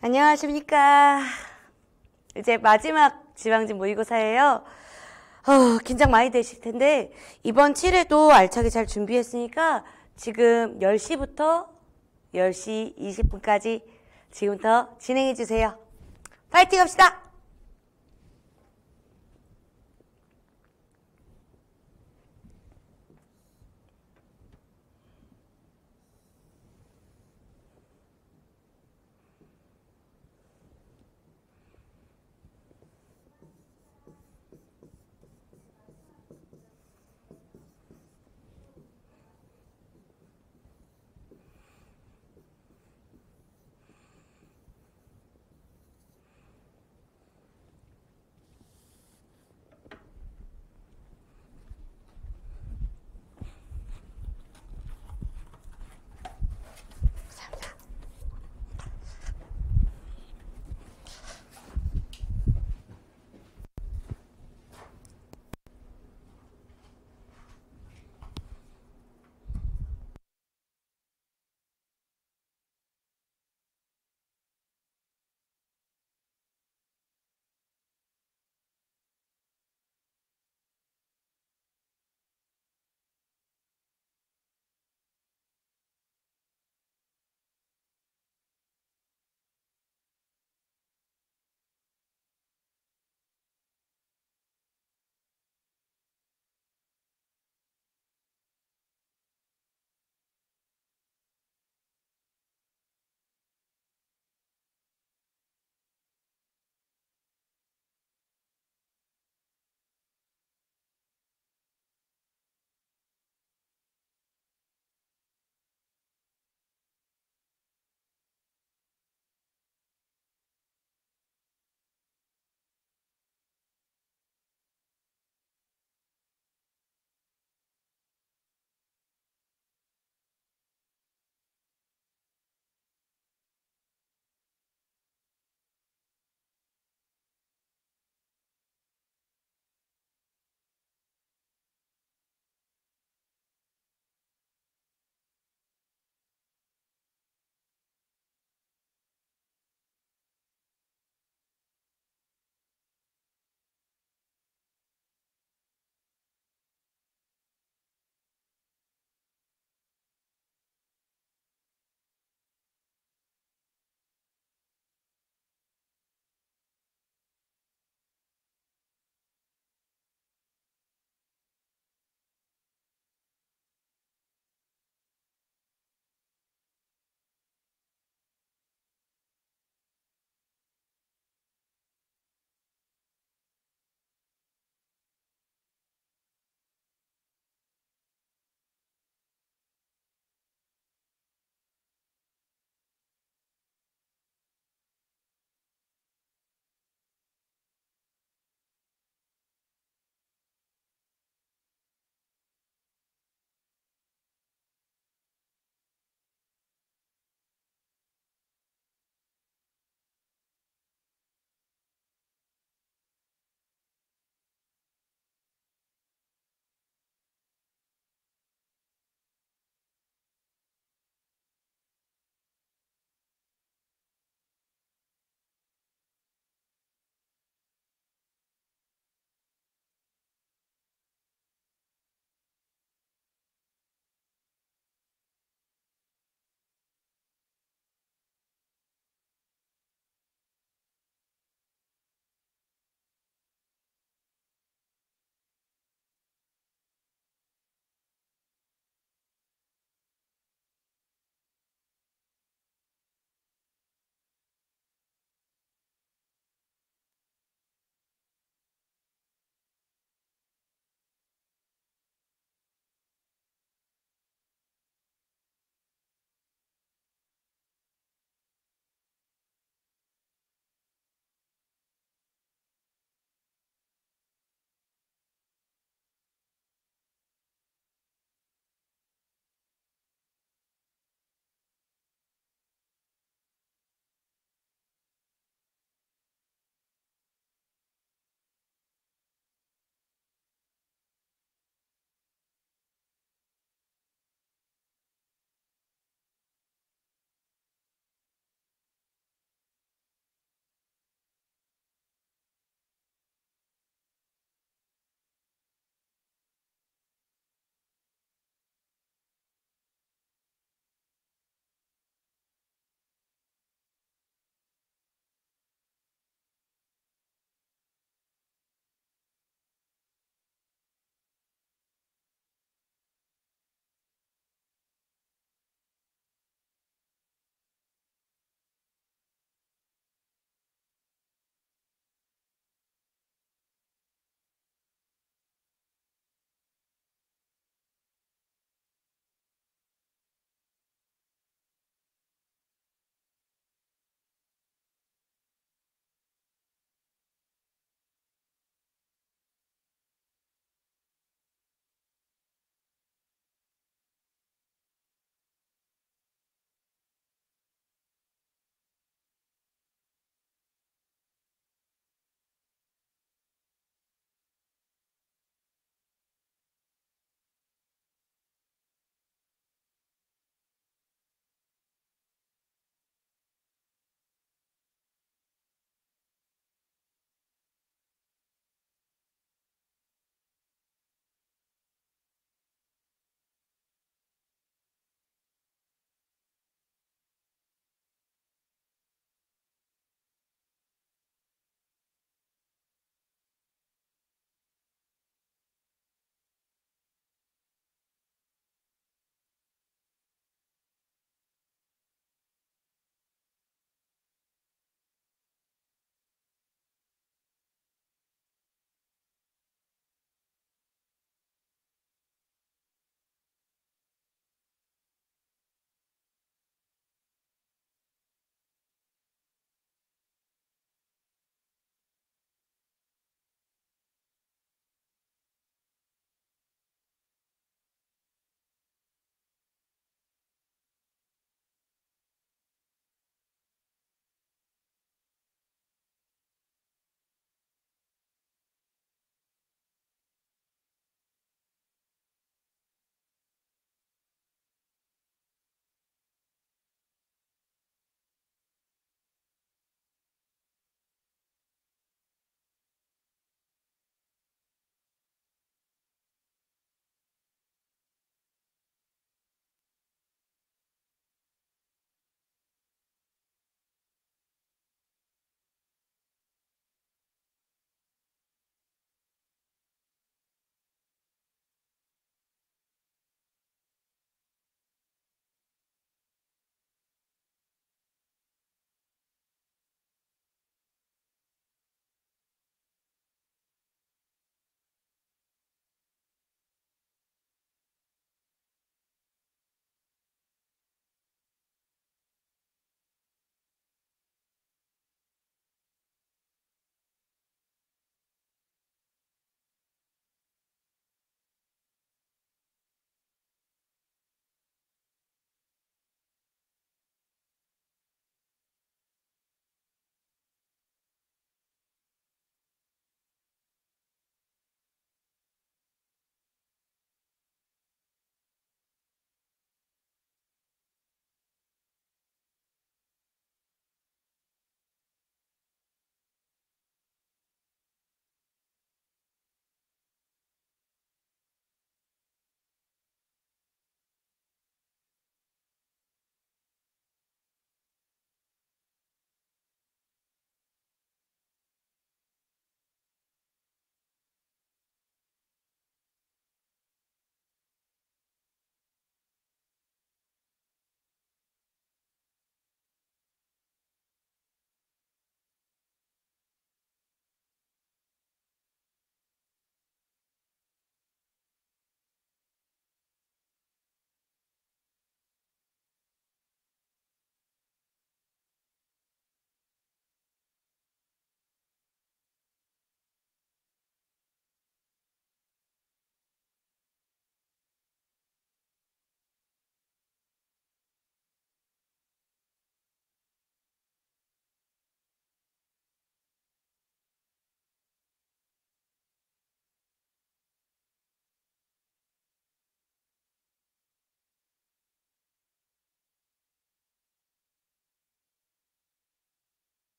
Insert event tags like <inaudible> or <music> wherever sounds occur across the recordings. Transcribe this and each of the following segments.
안녕하십니까. 이제 마지막 지방진 모의고사예요. 어, 긴장 많이 되실 텐데 이번 7회도 알차게 잘 준비했으니까 지금 10시부터 10시 20분까지 지금부터 진행해 주세요. 파이팅 합시다!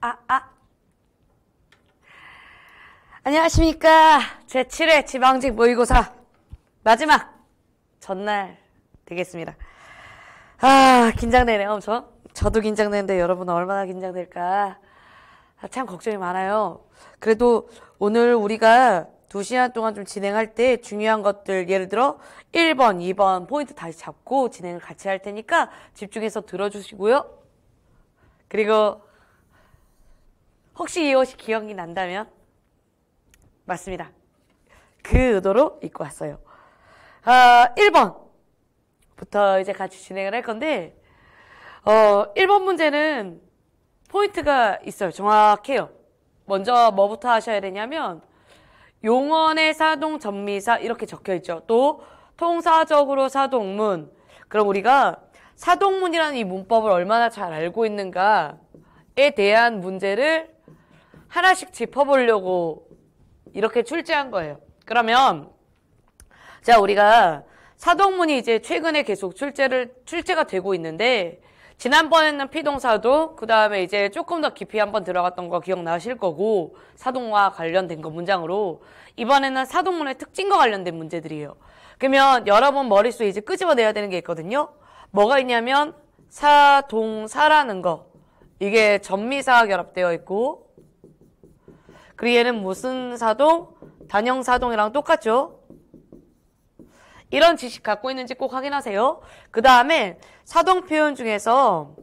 아, 아. 안녕하십니까. 제7회 지방직 모의고사 마지막 전날 되겠습니다. 아, 긴장되네. 요 어, 저, 저도 긴장되는데 여러분은 얼마나 긴장될까. 아, 참 걱정이 많아요. 그래도 오늘 우리가 2시간 동안 좀 진행할 때 중요한 것들, 예를 들어 1번, 2번 포인트 다시 잡고 진행을 같이 할 테니까 집중해서 들어주시고요. 그리고 혹시 이 옷이 기억이 난다면? 맞습니다. 그 의도로 입고 왔어요. 아, 1번부터 이제 같이 진행을 할 건데, 어, 1번 문제는 포인트가 있어요. 정확해요. 먼저 뭐부터 하셔야 되냐면, 용언의 사동 전미사 이렇게 적혀 있죠. 또, 통사적으로 사동문. 그럼 우리가 사동문이라는 이 문법을 얼마나 잘 알고 있는가에 대한 문제를 하나씩 짚어보려고 이렇게 출제한 거예요. 그러면 자 우리가 사동문이 이제 최근에 계속 출제를 출제가 되고 있는데 지난번에는 피동사도 그 다음에 이제 조금 더 깊이 한번 들어갔던 거 기억나실 거고 사동과 관련된 거 문장으로 이번에는 사동문의 특징과 관련된 문제들이에요. 그러면 여러분 머릿속에 이제 끄집어내야 되는 게 있거든요. 뭐가 있냐면 사동사라는 거 이게 전미사와 결합되어 있고 그리고 얘는 무슨 사동? 단형 사동이랑 똑같죠? 이런 지식 갖고 있는지 꼭 확인하세요. 그 다음에 사동 표현 중에서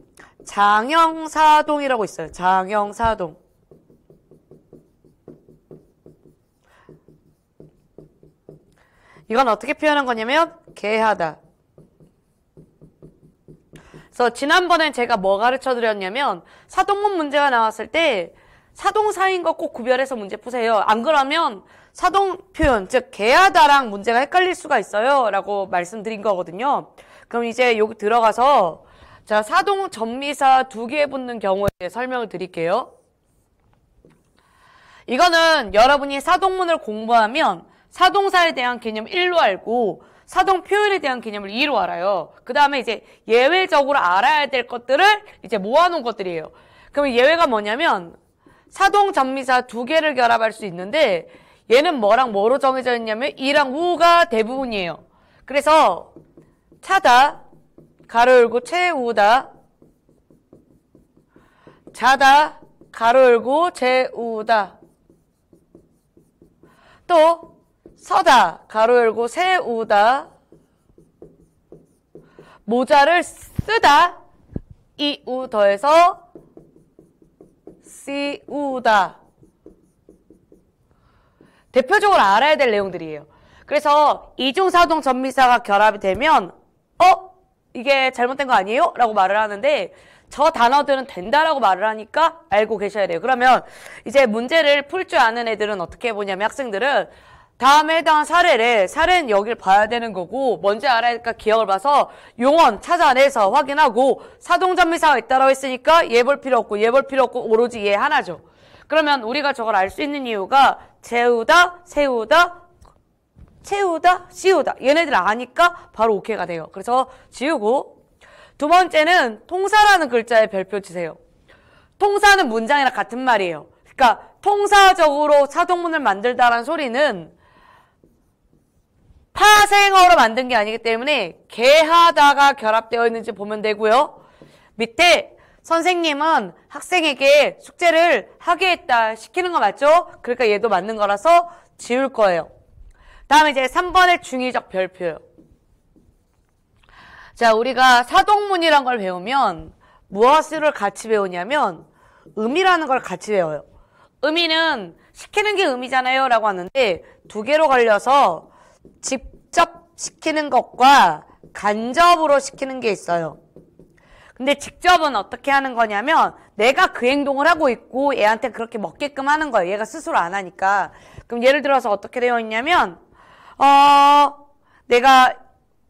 장형 사동이라고 있어요. 장형 사동. 이건 어떻게 표현한 거냐면 개하다. 그래서 지난번에 제가 뭐 가르쳐 드렸냐면 사동문 문제가 나왔을 때 사동사인 거 꼭 구별해서 문제 푸세요. 안 그러면 사동 표현, 즉 개하다랑 문제가 헷갈릴 수가 있어요. 라고 말씀드린 거거든요. 그럼 이제 여기 들어가서 자 사동 전미사 두 개 붙는 경우에 설명을 드릴게요. 이거는 여러분이 사동문을 공부하면 사동사에 대한 개념 1로 알고 사동 표현에 대한 개념을 2로 알아요. 그 다음에 이제 예외적으로 알아야 될 것들을 이제 모아놓은 것들이에요. 그럼 예외가 뭐냐면 사동 전미사 두 개를 결합할 수 있는데 얘는 뭐랑 뭐로 정해져 있냐면 이랑 우가 대부분이에요. 그래서 차다 가로 열고 채우다 자다 가로 열고 재우다 또 서다 가로 열고 세우다 모자를 쓰다 이 우 더해서 씌우다. 대표적으로 알아야 될 내용들이에요. 그래서 이중사동 전미사가 결합이 되면 어? 이게 잘못된 거 아니에요? 라고 말을 하는데 저 단어들은 된다라고 말을 하니까 알고 계셔야 돼요. 그러면 이제 문제를 풀 줄 아는 애들은 어떻게 보냐면 학생들은 다음에 해당한 사례를 사례는 여기를 봐야 되는 거고 먼저 알아야 할까 기억을 봐서 용언 찾아내서 확인하고 사동전미사가 있다라고 했으니까 얘볼 필요 없고 얘볼 필요 없고 오로지 얘 예 하나죠. 그러면 우리가 저걸 알 수 있는 이유가 재우다, 세우다, 채우다, 씌우다 얘네들 아니까 바로 오케이가 돼요. 그래서 지우고 두 번째는 통사라는 글자에 별표 치세요. 통사는 문장이랑 같은 말이에요. 그러니까 통사적으로 사동문을 만들다라는 소리는 파생어로 만든 게 아니기 때문에 개하다가 결합되어 있는지 보면 되고요. 밑에 선생님은 학생에게 숙제를 하게 했다 시키는 거 맞죠? 그러니까 얘도 맞는 거라서 지울 거예요. 다음에 이제 3번의 중의적 별표요. 자, 우리가 사동문이란 걸 배우면 무엇을 같이 배우냐면 의미라는 걸 같이 배워요. 의미는 시키는 게 의미잖아요 라고 하는데 두 개로 걸려서 직접 시키는 것과 간접으로 시키는 게 있어요. 근데 직접은 어떻게 하는 거냐면 내가 그 행동을 하고 있고 애한테 그렇게 먹게끔 하는 거예요. 얘가 스스로 안 하니까. 그럼 예를 들어서 어떻게 되어 있냐면 어 내가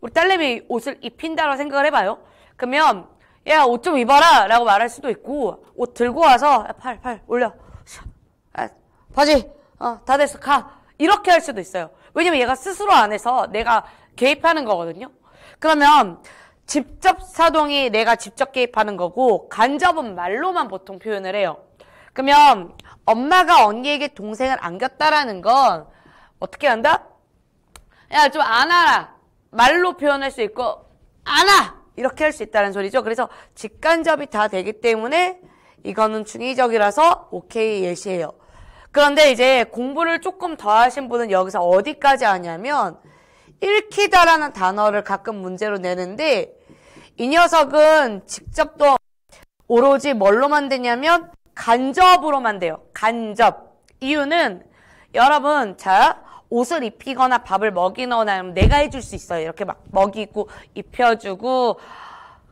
우리 딸내미 옷을 입힌다라고 생각을 해봐요. 그러면 야옷 좀 입어라 라고 말할 수도 있고 옷 들고 와서 팔팔 팔 올려 아, 바지 어다 됐어 가 이렇게 할 수도 있어요. 왜냐면 얘가 스스로 안 해서 내가 개입하는 거거든요. 그러면 직접 사동이 내가 직접 개입하는 거고 간접은 말로만 보통 표현을 해요. 그러면 엄마가 언니에게 동생을 안겼다라는 건 어떻게 한다? 야 좀 안아라 말로 표현할 수 있고 안아 이렇게 할 수 있다는 소리죠. 그래서 직간접이 다 되기 때문에 이거는 중의적이라서 오케이 예시예요. 그런데 이제 공부를 조금 더 하신 분은 여기서 어디까지 하냐면 읽히다라는 단어를 가끔 문제로 내는데 이 녀석은 직접 또 오로지 뭘로만 되냐면 간접으로만 돼요. 간접. 이유는 여러분 자 옷을 입히거나 밥을 먹이거나 하면 내가 해줄 수 있어요. 이렇게 막 먹이고 입혀주고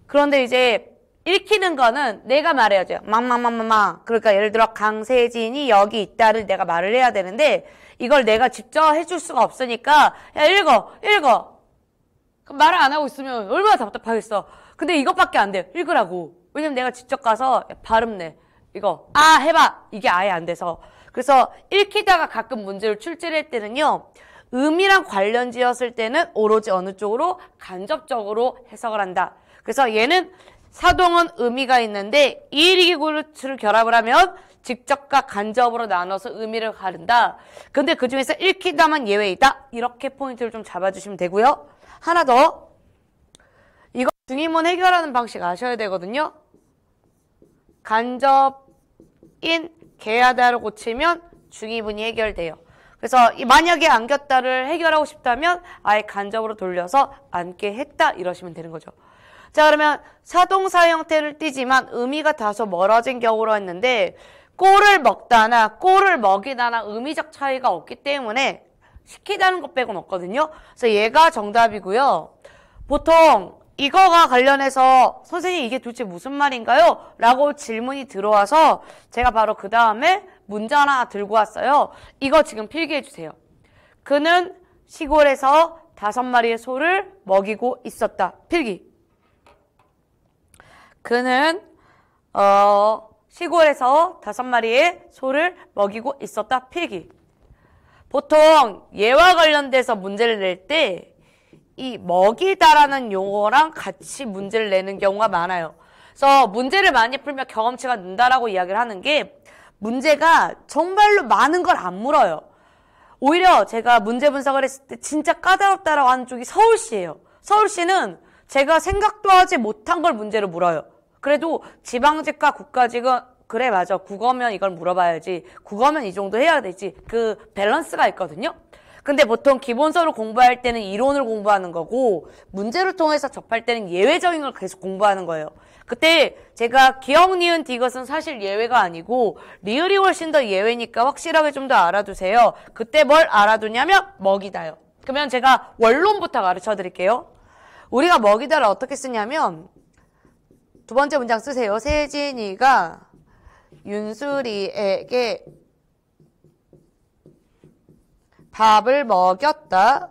그런데 이제 읽히는 거는 내가 말해야죠. 막막막막막. 그러니까 예를 들어 강세진이 여기 있다를 내가 말을 해야 되는데 이걸 내가 직접 해줄 수가 없으니까 야 읽어 읽어. 그럼 말을 안 하고 있으면 얼마나 답답하겠어. 근데 이것밖에 안 돼. 읽으라고. 왜냐면 내가 직접 가서 발음 내. 이거 아 해봐. 이게 아예 안 돼서. 그래서 읽히다가 가끔 문제를 출제를 할 때는요. 음이랑 관련 지었을 때는 오로지 어느 쪽으로 간접적으로 해석을 한다. 그래서 얘는 사동은 의미가 있는데 이일이기구를 결합을 하면 직접과 간접으로 나눠서 의미를 가른다. 근데 그 중에서 읽히다만 예외이다. 이렇게 포인트를 좀 잡아주시면 되고요. 하나 더. 이거 중의문 해결하는 방식 아셔야 되거든요. 간접인 개하다로 고치면 중의문이 해결돼요. 그래서 만약에 안겼다를 해결하고 싶다면 아예 간접으로 돌려서 안게 했다 이러시면 되는 거죠. 자 그러면 사동사 형태를 띠지만 의미가 다소 멀어진 경우로 했는데 꼴을 먹다나 꼴을 먹이다나 의미적 차이가 없기 때문에 시키다는 것 빼곤 없거든요. 그래서 얘가 정답이고요. 보통 이거가 관련해서 선생님 이게 도대체 무슨 말인가요? 라고 질문이 들어와서 제가 바로 그 다음에 문자 하나 들고 왔어요. 이거 지금 필기해 주세요. 그는 시골에서 다섯 마리의 소를 먹이고 있었다. 필기. 그는 어, 시골에서 다섯 마리의 소를 먹이고 있었다. 필기. 보통 예와 관련돼서 문제를 낼 때 이 먹이다라는 용어랑 같이 문제를 내는 경우가 많아요. 그래서 문제를 많이 풀면 경험치가 는다라고 이야기를 하는 게 문제가 정말로 많은 걸 안 물어요. 오히려 제가 문제 분석을 했을 때 진짜 까다롭다라고 하는 쪽이 서울시예요. 서울시는 제가 생각도 하지 못한 걸 문제로 물어요. 그래도 지방직과 국가직은 그래 맞아 국어면 이걸 물어봐야지 국어면 이 정도 해야 되지 그 밸런스가 있거든요 근데 보통 기본서를 공부할 때는 이론을 공부하는 거고 문제를 통해서 접할 때는 예외적인 걸 계속 공부하는 거예요 그때 제가 기억 니은 디귿은 사실 예외가 아니고 리을이 훨씬 더 예외니까 확실하게 좀 더 알아두세요 그때 뭘 알아두냐면 먹이다요 그러면 제가 원론부터 가르쳐 드릴게요 우리가 먹이다를 어떻게 쓰냐면 두 번째 문장 쓰세요. 세진이가 윤수리에게 밥을 먹였다.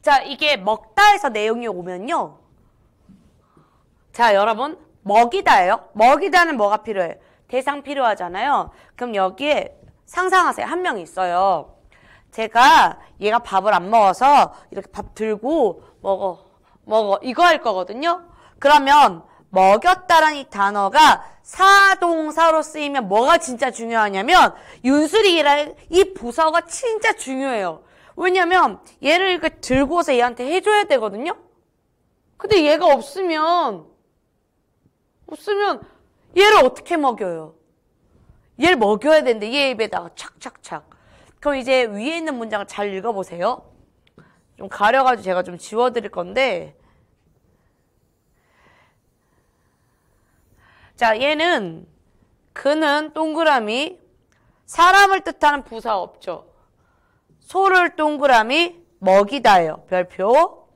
자, 이게 먹다에서 내용이 오면요. 자, 여러분, 먹이다예요. 먹이다는 뭐가 필요해? 대상 필요하잖아요. 그럼 여기에 상상하세요. 한명이 있어요. 제가 얘가 밥을 안 먹어서 이렇게 밥 들고 먹어 먹어 이거 할 거거든요. 그러면 먹였다란 이 단어가 사동사로 쓰이면 뭐가 진짜 중요하냐면 윤슬이랑 이 부서가 진짜 중요해요. 왜냐면 얘를 이렇게 들고서 얘한테 해줘야 되거든요. 근데 얘가 없으면 없으면 얘를 어떻게 먹여요? 얘를 먹여야 되는데 얘 입에다가 착착착 그럼 이제 위에 있는 문장을 잘 읽어보세요. 좀 가려가지고 제가 좀 지워드릴 건데 자 얘는 그는 동그라미 사람을 뜻하는 부사 없죠. 소를 동그라미 먹이다예요. 별표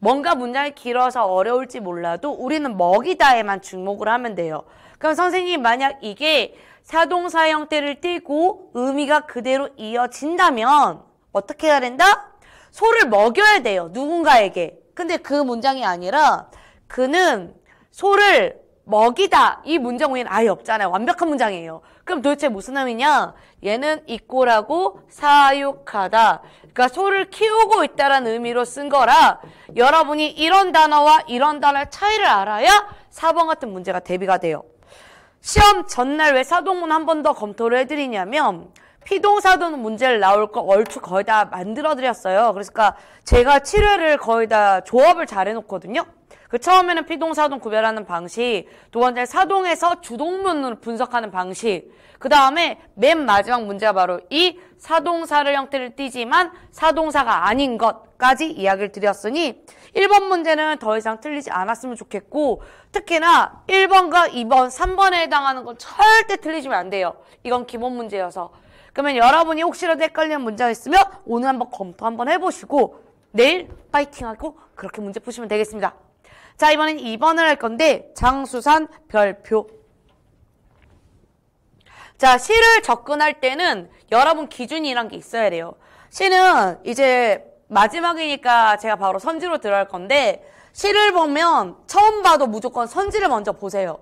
뭔가 문장이 길어서 어려울지 몰라도 우리는 먹이다에만 주목을 하면 돼요. 그럼 선생님 만약 이게 사동사 형태를 띠고 의미가 그대로 이어진다면 어떻게 해야 된다? 소를 먹여야 돼요. 누군가에게. 근데 그 문장이 아니라 그는 소를 먹이다. 이 문장 외에는 아예 없잖아요. 완벽한 문장이에요. 그럼 도대체 무슨 의미냐? 얘는 이꼬라고 사육하다. 그러니까 소를 키우고 있다라는 의미로 쓴 거라 여러분이 이런 단어와 이런 단어의 차이를 알아야 4번 같은 문제가 대비가 돼요. 시험 전날 왜 사동문 한 번 더 검토를 해드리냐면 피동사동 문제를 나올 거 얼추 거의 다 만들어드렸어요. 그러니까 제가 7회를 거의 다 조합을 잘 해놓거든요. 그 처음에는 피동사동 구별하는 방식, 두 번째 사동에서 주동문으로 분석하는 방식, 그 다음에 맨 마지막 문제가 바로 이 사동사를 형태를 띠지만 사동사가 아닌 것까지 이야기를 드렸으니 일번 문제는 더 이상 틀리지 않았으면 좋겠고 특히나 일번과이번삼번에 해당하는 건 절대 틀리시면 안 돼요. 이건 기본 문제여서. 그러면 여러분이 혹시라도 헷갈리는 문제가 있으면 오늘 한번 검토 한번 해보시고 내일 파이팅하고 그렇게 문제 푸시면 되겠습니다. 자 이번엔 2번을 할 건데 장수산 별표 자 시를 접근할 때는 여러분 기준이란 게 있어야 돼요. 시는 이제 마지막이니까 제가 바로 선지로 들어갈 건데 시를 보면 처음 봐도 무조건 선지를 먼저 보세요.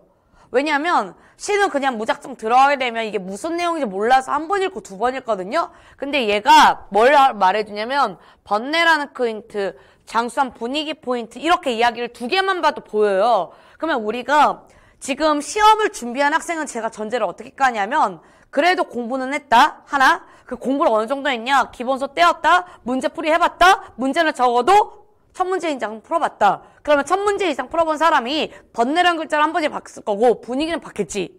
왜냐하면 시는 그냥 무작정 들어가게 되면 이게 무슨 내용인지 몰라서 한 번 읽고 두 번 읽거든요. 근데 얘가 뭘 아, 말해주냐면 번뇌라는 포인트, 장수한 분위기 포인트 이렇게 이야기를 두 개만 봐도 보여요. 그러면 우리가 지금 시험을 준비한 학생은 제가 전제를 어떻게 까냐면 그래도 공부는 했다. 하나. 그 공부를 어느 정도 했냐? 기본서 떼었다. 문제 풀이 해봤다. 문제는 적어도 첫 문제 이상 풀어봤다. 그러면 첫 문제 이상 풀어본 사람이 번뇌란 글자를 한번에 봤을 거고 분위기는 봤겠지.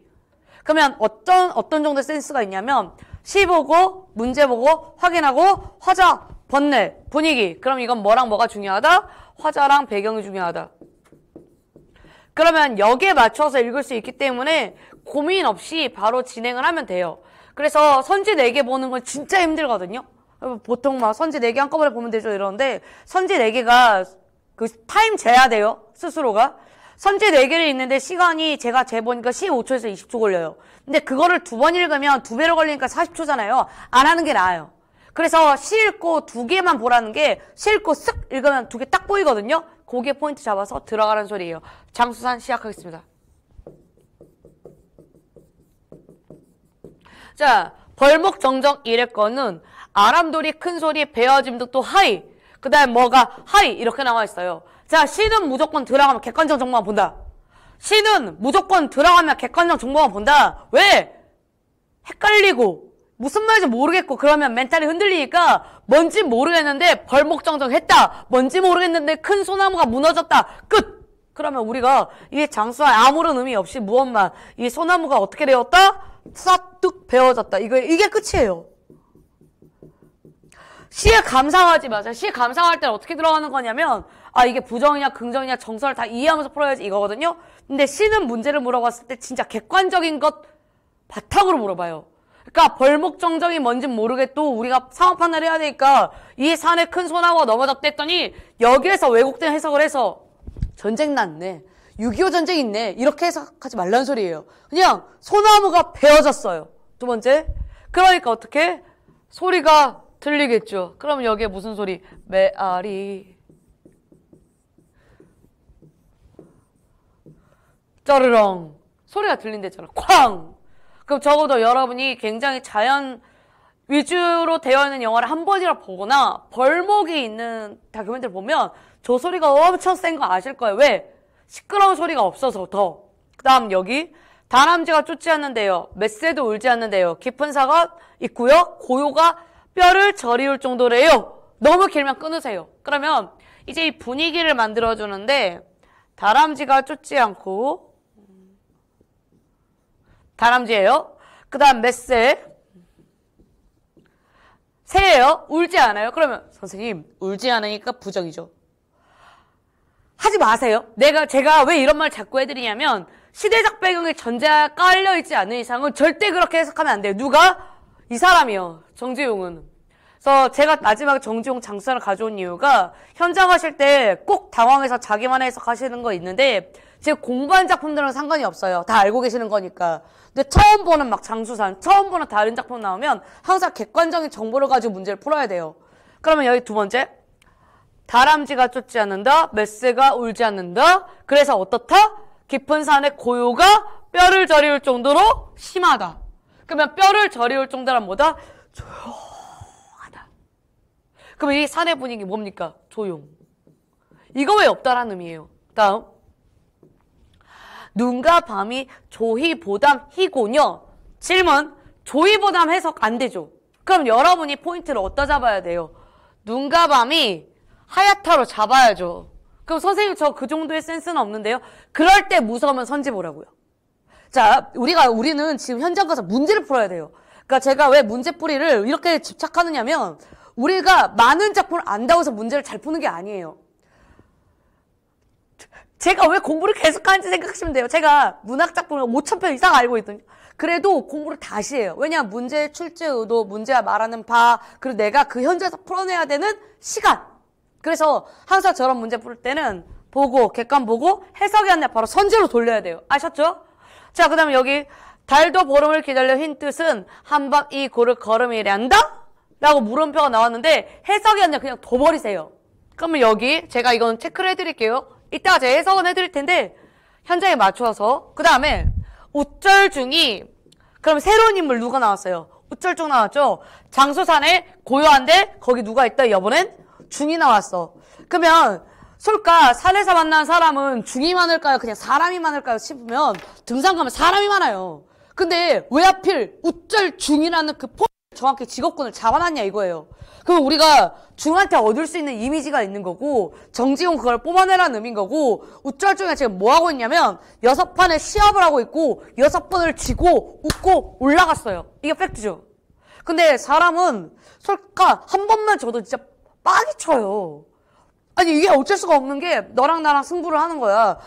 그러면 어떤 어떤 정도의 센스가 있냐면 시 보고 문제 보고 확인하고 화자 번뇌 분위기. 그럼 이건 뭐랑 뭐가 중요하다? 화자랑 배경이 중요하다. 그러면 역에 맞춰서 읽을 수 있기 때문에 고민 없이 바로 진행을 하면 돼요. 그래서 선지 4개 보는 건 진짜 힘들거든요. 보통 막 선지 4개 한꺼번에 보면 되죠 이러는데 선지 4개가 그 타임 재야 돼요. 스스로가. 선지 4개를 읽는데 시간이 제가 재보니까 15초에서 20초 걸려요. 근데 그거를 두 번 읽으면 두 배로 걸리니까 40초잖아요. 안 하는 게 나아요. 그래서 시 읽고 두 개만 보라는 게시 읽고 쓱 읽으면 두 개 딱 보이거든요. 고개 포인트 잡아서 들어가는 소리예요. 장수산 시작하겠습니다. 자, 벌목 정정 이랬거는 아람돌이 큰 소리 베어짐 득도 하이 그 다음 뭐가 하이 이렇게 나와 있어요. 자, 시는 무조건 들어가면 객관적 정보만 본다. 시는 무조건 들어가면 객관적 정보만 본다. 왜? 헷갈리고 무슨 말인지 모르겠고 그러면 멘탈이 흔들리니까 뭔지 모르겠는데 벌목정정했다. 뭔지 모르겠는데 큰 소나무가 무너졌다. 끝. 그러면 우리가 이 장수와 아무런 의미 없이 무엇만 이 소나무가 어떻게 되었다? 싹둑 베어졌다. 이거 이게 끝이에요. 시에 감상하지 마세요. 시에 감상할 때는 어떻게 들어가는 거냐면 아 이게 부정이냐 긍정이냐 정서를 다 이해하면서 풀어야지 이거거든요. 근데 시는 문제를 물어봤을 때 진짜 객관적인 것 바탕으로 물어봐요. 그러니까 벌목정정이 뭔진 모르겠고 우리가 상황 판단을 해야 되니까 이 산에 큰 소나무가 넘어졌댔더니 여기에서 왜곡된 해석을 해서 전쟁 났네. 6.25 전쟁 있네. 이렇게 해석하지 말란 소리예요. 그냥 소나무가 베어졌어요. 두 번째. 그러니까 어떻게? 소리가 들리겠죠. 그럼 여기에 무슨 소리? 메아리. 짜르렁. 소리가 들린대잖아. 쾅! 그럼 적어도 여러분이 굉장히 자연 위주로 되어 있는 영화를 한 번이라 보거나 벌목이 있는 다큐멘터리 보면 저 소리가 엄청 센 거 아실 거예요. 왜? 시끄러운 소리가 없어서 더. 그 다음 여기 다람쥐가 쫓지 않는데요. 메세도 울지 않는데요. 깊은 사가 있고요. 고요가 뼈를 저리울 정도래요. 너무 길면 끊으세요. 그러면 이제 이 분위기를 만들어주는데 다람쥐가 쫓지 않고 다람쥐예요. 그 다음 메세. 새예요. 울지 않아요. 그러면 선생님 울지 않으니까 부정이죠. 하지 마세요. 내가 제가 왜 이런 말 자꾸 해드리냐면 시대적 배경에 전제가 깔려 있지 않은 이상은 절대 그렇게 해석하면 안 돼요. 누가 이 사람이요. 정재용은. 그래서 제가 마지막에 정지용 장사를 가져온 이유가 현장 하실 때 꼭 당황해서 자기만 해석하시는 거 있는데 지금 공부한 작품들은 상관이 없어요. 다 알고 계시는 거니까. 근데 처음 보는 막 장수산, 처음 보는 다른 작품 나오면 항상 객관적인 정보를 가지고 문제를 풀어야 돼요. 그러면 여기 두 번째. 다람쥐가 쫓지 않는다. 메스가 울지 않는다. 그래서 어떻다? 깊은 산의 고요가 뼈를 저리울 정도로 심하다. 그러면 뼈를 저리울 정도란 뭐다? 조용하다. 그러면 이 산의 분위기 뭡니까? 조용. 이거 왜 없다라는 의미예요. 다음. 눈과 밤이 조희보담 희군요. 질문. 조희보담 해석 안 되죠. 그럼 여러분이 포인트를 어디다 잡아야 돼요? 눈과 밤이 하얗다로 잡아야죠. 그럼 선생님 저 그 정도의 센스는 없는데요. 그럴 때 무서우면 선지 보라고요. 자, 우리가 우리는 지금 현장 가서 문제를 풀어야 돼요. 그러니까 제가 왜 문제 풀이를 이렇게 집착하느냐면 우리가 많은 작품을 안다고 해서 문제를 잘 푸는 게 아니에요. 제가 왜 공부를 계속하는지 생각하시면 돼요. 제가 문학작 품을 5천 편 이상 알고 있더니 그래도 공부를 다시 해요. 왜냐 문제의 출제 의도, 문제와 말하는 바, 그리고 내가 그 현장에서 풀어내야 되는 시간. 그래서 항상 저런 문제 풀 때는 보고 객관 보고 해석이 아니라 바로 선제로 돌려야 돼요. 아셨죠? 자, 그다음에 여기 달도 보름을 기다려 흰 뜻은 한밤 이 고를 걸음이란다? 라고 물음표가 나왔는데 해석이 아니라 그냥 둬버리세요. 그러면 여기 제가 이건 체크를 해드릴게요. 이따가 제가 해석은 해드릴 텐데 현장에 맞춰서 그 다음에 우절 중이 그럼 새로운 인물 누가 나왔어요? 우절 중 나왔죠? 장수산에 고요한데 거기 누가 있다? 여보는 중이 나왔어. 그러면 솔까 산에서 만난 사람은 중이 많을까요? 그냥 사람이 많을까요? 싶으면 등산 가면 사람이 많아요. 근데 왜 하필 우절 중이라는 그 포... 정확히 직업군을 잡아놨냐 이거예요. 그럼 우리가 중한테 얻을 수 있는 이미지가 있는 거고 정지용 그걸 뽑아내라는 의미인 거고 우쩔중에 지금 뭐 하고 있냐면 여섯 판의 시합을 하고 있고 여섯 번을 지고 웃고 올라갔어요. 이게 팩트죠. 근데 사람은 솔까 한 번만 져도 진짜 빡이 쳐요. 아니 이게 어쩔 수가 없는 게 너랑 나랑 승부를 하는 거야.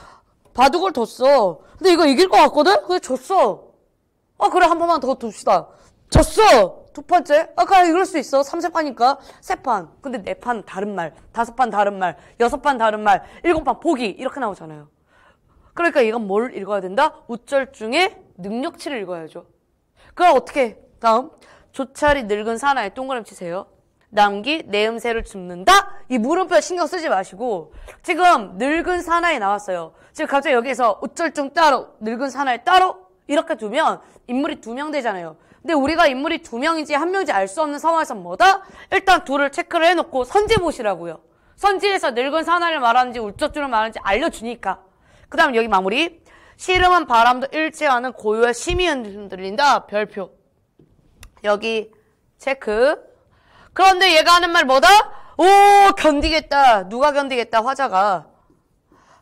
바둑을 뒀어. 근데 이거 이길 것 같거든? 그데 졌어. 아 어, 그래 한 번만 더 둡시다. 졌어. 두 번째, 아, 그 이럴 수 있어. 삼세판이니까. 세 판. 근데 네 판 다른 말, 다섯 판 다른 말, 여섯 판 다른 말, 일곱 판보기 이렇게 나오잖아요. 그러니까 얘가 뭘 읽어야 된다? 우절 중에 능력치를 읽어야죠. 그럼 어떻게 다음. 조차리 늙은 사나이 동그라미 치세요. 남기 내음새를 줍는다? 이 물음표 신경 쓰지 마시고 지금 늙은 사나이 나왔어요. 지금 갑자기 여기에서 우절중 따로 늙은 사나이 따로 이렇게 두면 인물이 두 명 되잖아요. 근데 우리가 인물이 두 명인지 한 명인지 알 수 없는 상황에서 뭐다? 일단 둘을 체크를 해놓고 선지 보시라고요. 선지에서 늙은 사나이를 말하는지 울적주를 말하는지 알려주니까. 그 다음 여기 마무리. 시름한 바람도 일체하는 고요의 심이 흔들린다. 별표. 여기 체크. 그런데 얘가 하는 말 뭐다? 오 견디겠다. 누가 견디겠다 화자가.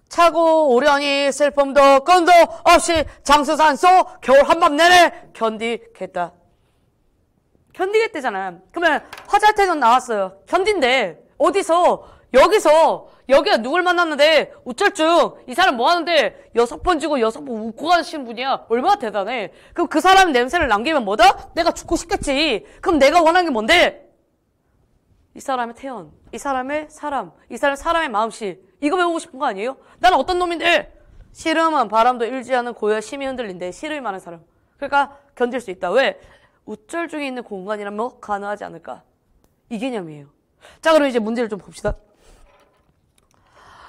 차고 오려니 슬픔도 끈도 없이 장수산 속 겨울 한밤 내내 견디겠다. 견디겠대잖아. 그러면 화잘태는 나왔어요. 견딘데 어디서 여기서 여기가 누굴 만났는데 우쩔쭉 이 사람 뭐 하는데 여섯 번지고 여섯 번 웃고 가시는 분이야 얼마나 대단해 그럼 그 사람 냄새를 남기면 뭐다? 내가 죽고 싶겠지 그럼 내가 원하는 게 뭔데? 이 사람의 태연 이 사람의 사람 이 사람의 사람의 마음씨 이거 배우고 싶은 거 아니에요? 나는 어떤 놈인데 시름은 바람도 일지 않은 고요의 심이 흔들린데 시름 만한 사람 그러니까 견딜 수 있다 왜? 우절 중에 있는 공간이라면 가능하지 뭐 않을까 이 개념이에요 자 그럼 이제 문제를 좀 봅시다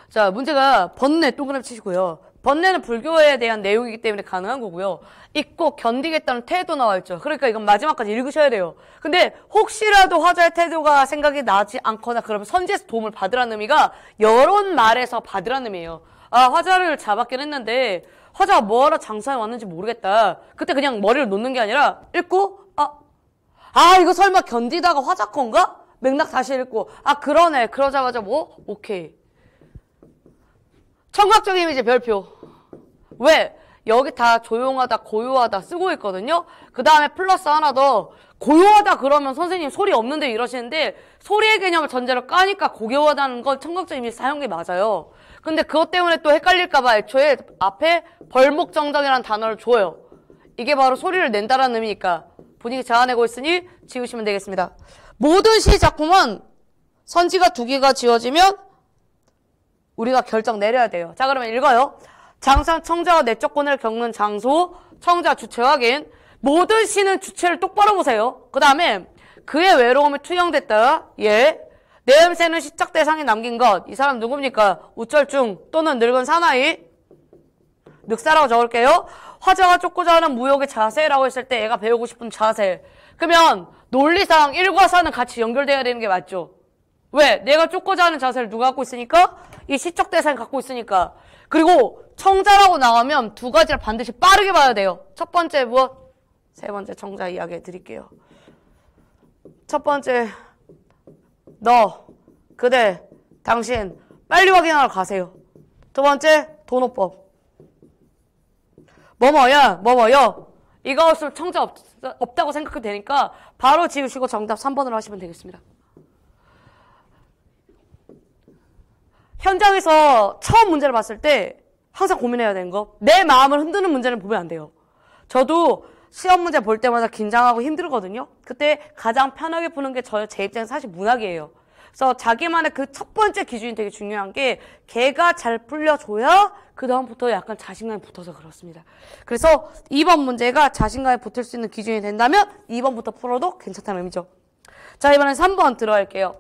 자 문제가 번뇌 동그라미 치시고요 번뇌는 불교에 대한 내용이기 때문에 가능한 거고요. 잊고 견디겠다는 태도 나와 있죠. 그러니까 이건 마지막까지 읽으셔야 돼요. 근데 혹시라도 화자의 태도가 생각이 나지 않거나 그러면 선지에서 도움을 받으라는 의미가 여론 말에서 받으라는 의미예요. 아 화자를 잡았긴 했는데 화자가 뭐하러 장사에 왔는지 모르겠다. 그때 그냥 머리를 놓는 게 아니라 읽고 아, 아 이거 설마 견디다가 화자 건가? 맥락 다시 읽고 아 그러네 그러자마자 뭐 오케이 청각적 이미지 별표 왜? 여기 다 조용하다, 고요하다 쓰고 있거든요. 그 다음에 플러스 하나 더 고요하다 그러면 선생님 소리 없는데 이러시는데 소리의 개념을 전제로 까니까 고요하다는 건 청각적 이미 사용이 맞아요. 근데 그것 때문에 또 헷갈릴까봐 애초에 앞에 벌목정정이라는 단어를 줘요. 이게 바로 소리를 낸다라는 의미니까 분위기 자아내고 있으니 지우시면 되겠습니다. 모든 시 작품은 선지가 두 개가 지워지면 우리가 결정 내려야 돼요. 자 그러면 읽어요. 장상 청자와 내적권을 겪는 장소, 청자 주체 확인. 모든 시는 주체를 똑바로 보세요. 그 다음에 그의 외로움에 투영됐다. 예. 내음새는 시적 대상에 남긴 것. 이 사람 누굽니까? 우철중 또는 늙은 사나이. 늑사라고 적을게요. 화자가 쫓고자 하는 무역의 자세라고 했을 때 애가 배우고 싶은 자세. 그러면 논리상 일과사는 같이 연결돼야 되는 게 맞죠. 왜? 내가 쫓고자 하는 자세를 누가 갖고 있으니까? 이 시적 대상이 갖고 있으니까. 그리고 청자라고 나오면 두 가지를 반드시 빠르게 봐야 돼요. 첫 번째 무엇? 세 번째 청자 이야기 해드릴게요. 첫 번째 너, 그대, 당신 빨리 확인하러 가세요. 두 번째 도노법. 뭐뭐야, 뭐뭐요. 이거 없으면 청자 없, 없다고 생각해도 되니까 바로 지우시고 정답 3번으로 하시면 되겠습니다. 현장에서 처음 문제를 봤을 때 항상 고민해야 되는 거. 내 마음을 흔드는 문제는 보면 안 돼요. 저도 시험 문제 볼 때마다 긴장하고 힘들거든요. 그때 가장 편하게 푸는 게저제입장에 사실 문학이에요. 그래서 자기만의 그 첫 번째 기준이 되게 중요한 게 걔가 잘 풀려줘야 그 다음부터 약간 자신감이 붙어서 그렇습니다. 그래서 2번 문제가 자신감이 붙을 수 있는 기준이 된다면 2번부터 풀어도 괜찮다는 의미죠. 자 이번엔 3번 들어갈게요.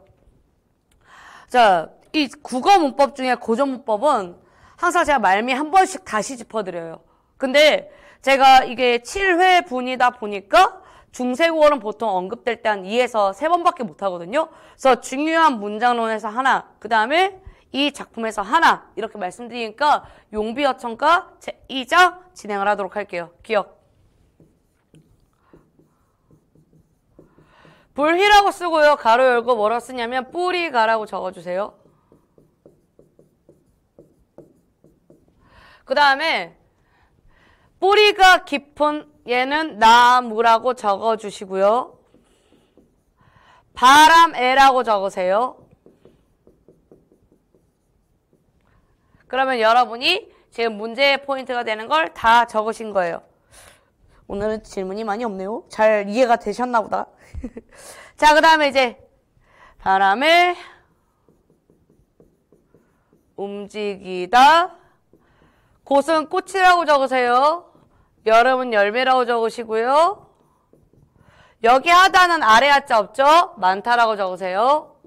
자이 국어 문법 중에 고전 문법은 항상 제가 말미 한 번씩 다시 짚어드려요. 근데 제가 이게 7회 분이다 보니까 중세국어는 보통 언급될 때 한 2에서 3번밖에 못 하거든요. 그래서 중요한 문장론에서 하나, 그 다음에 이 작품에서 하나 이렇게 말씀드리니까 용비어천과 제2장 진행을 하도록 할게요. 기억. 불희라고 쓰고요. 가로 열고 뭐라 쓰냐면 뿌리가라고 적어주세요. 그 다음에 뿌리가 깊은 얘는 나무라고 적어주시고요. 바람에라고 적으세요. 그러면 여러분이 지금 문제의 포인트가 되는 걸 다 적으신 거예요. 오늘은 질문이 많이 없네요. 잘 이해가 되셨나 보다. <laughs> 자, 그 다음에 이제 바람에 움직이다 곶은 꽃이라고 적으세요. 여름은 열매라고 적으시고요. 여기 하다는 아래 하자 없죠? 많다라고 적으세요.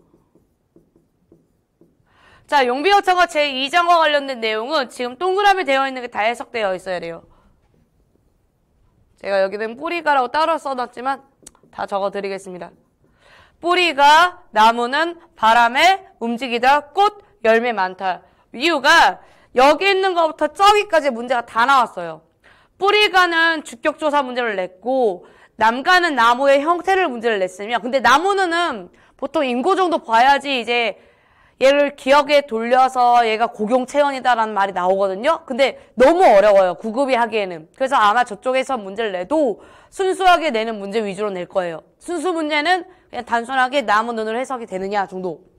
자, 용비어처가 제2장과 관련된 내용은 지금 동그라미 되어 있는 게 다 해석되어 있어야 돼요. 제가 여기는 뿌리가라고 따로 써놨지만 다 적어드리겠습니다. 뿌리가 나무는 바람에 움직이다 꽃 열매 많다. 이유가 여기 있는 것부터 저기까지 문제가 다 나왔어요. 뿌리가는 주격조사 문제를 냈고 남가는 나무의 형태를 문제를 냈으며 근데 나무는 보통 인구 정도 봐야지 이제 얘를 기억에 돌려서 얘가 고경체연이다라는 말이 나오거든요. 근데 너무 어려워요. 구급이 하기에는. 그래서 아마 저쪽에서 문제를 내도 순수하게 내는 문제 위주로 낼 거예요. 순수 문제는 그냥 단순하게 나무 눈으로 해석이 되느냐 정도.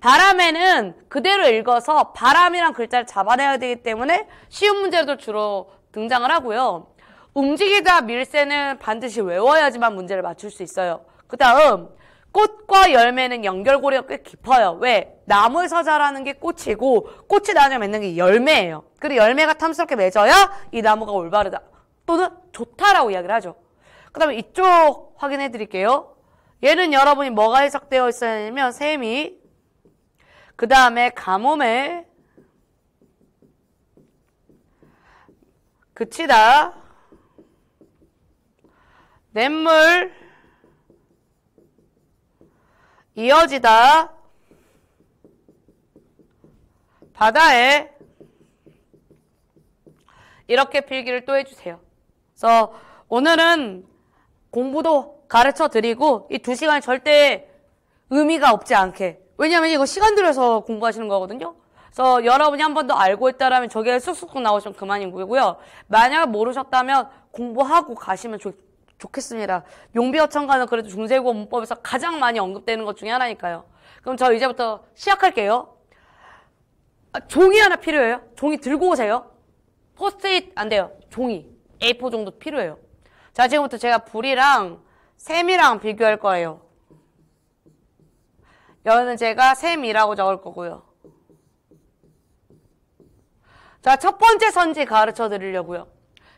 바람에는 그대로 읽어서 바람이란 글자를 잡아내야 되기 때문에 쉬운 문제도 주로 등장을 하고요. 움직이다 밀새는 반드시 외워야지만 문제를 맞출 수 있어요. 그 다음 꽃과 열매는 연결고리가 꽤 깊어요. 왜? 나무에서 자라는 게 꽃이고 꽃이 나뉘어 맺는 게 열매예요. 그리고 열매가 탐스럽게 맺어야 이 나무가 올바르다 또는 좋다라고 이야기를 하죠. 그 다음에 이쪽 확인해 드릴게요. 얘는 여러분이 뭐가 해석되어 있었냐면 샘이 그 다음에 가뭄에 그치다 냇물 이어지다 바다에 이렇게 필기를 또 해주세요. 그래서 오늘은 공부도 가르쳐 드리고 이 두 시간 절대 의미가 없지 않게 왜냐면 이거 시간 들여서 공부하시는 거거든요. 그래서 여러분이 한 번 더 알고 있다라면 저게 쑥쑥 나오시면 그만이고요. 만약 모르셨다면 공부하고 가시면 좋, 좋겠습니다. 용비어천가는 그래도 중세고 문법에서 가장 많이 언급되는 것 중에 하나니까요. 그럼 저 이제부터 시작할게요. 아, 종이 하나 필요해요. 종이 들고 오세요. 포스트잇 안 돼요. 종이. A4 정도 필요해요. 자, 지금부터 제가 불이랑 샘이랑 비교할 거예요. 여는 제가 셈이라고 적을 거고요. 자, 첫 번째 선지 가르쳐 드리려고요.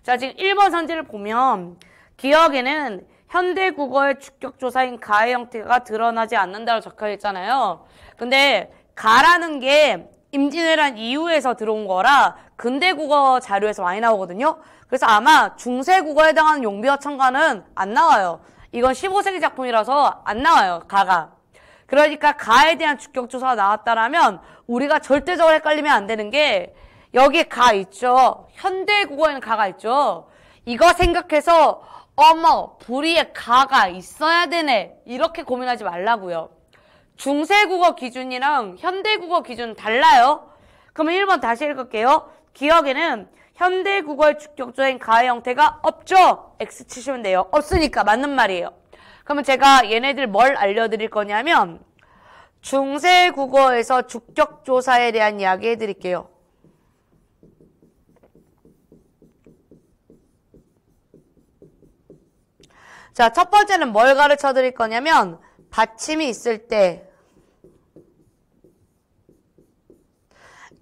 자, 지금 1번 선지를 보면 기억에는 현대 국어의 주격 조사인 가의 형태가 드러나지 않는다고 적혀 있잖아요. 근데 가라는 게 임진왜란 이후에서 들어온 거라 근대 국어 자료에서 많이 나오거든요. 그래서 아마 중세 국어에 해당하는 용비어 첨가는 안 나와요. 이건 15세기 작품이라서 안 나와요. 가가. 그러니까 가에 대한 주격 조사가 나왔다라면 우리가 절대적으로 헷갈리면 안 되는 게 여기 가 있죠. 현대 국어에는 가가 있죠. 이거 생각해서 어머 불의에 가가 있어야 되네 이렇게 고민하지 말라고요. 중세 국어 기준이랑 현대 국어 기준 달라요. 그러면 1번 다시 읽을게요. 기억에는 현대 국어의 주격조인 가의 형태가 없죠. X 치시면 돼요. 없으니까 맞는 말이에요. 그러면 제가 얘네들 뭘 알려드릴 거냐면 중세 국어에서 주격조사에 대한 이야기 해드릴게요. 자, 첫 번째는 뭘 가르쳐 드릴 거냐면 받침이 있을 때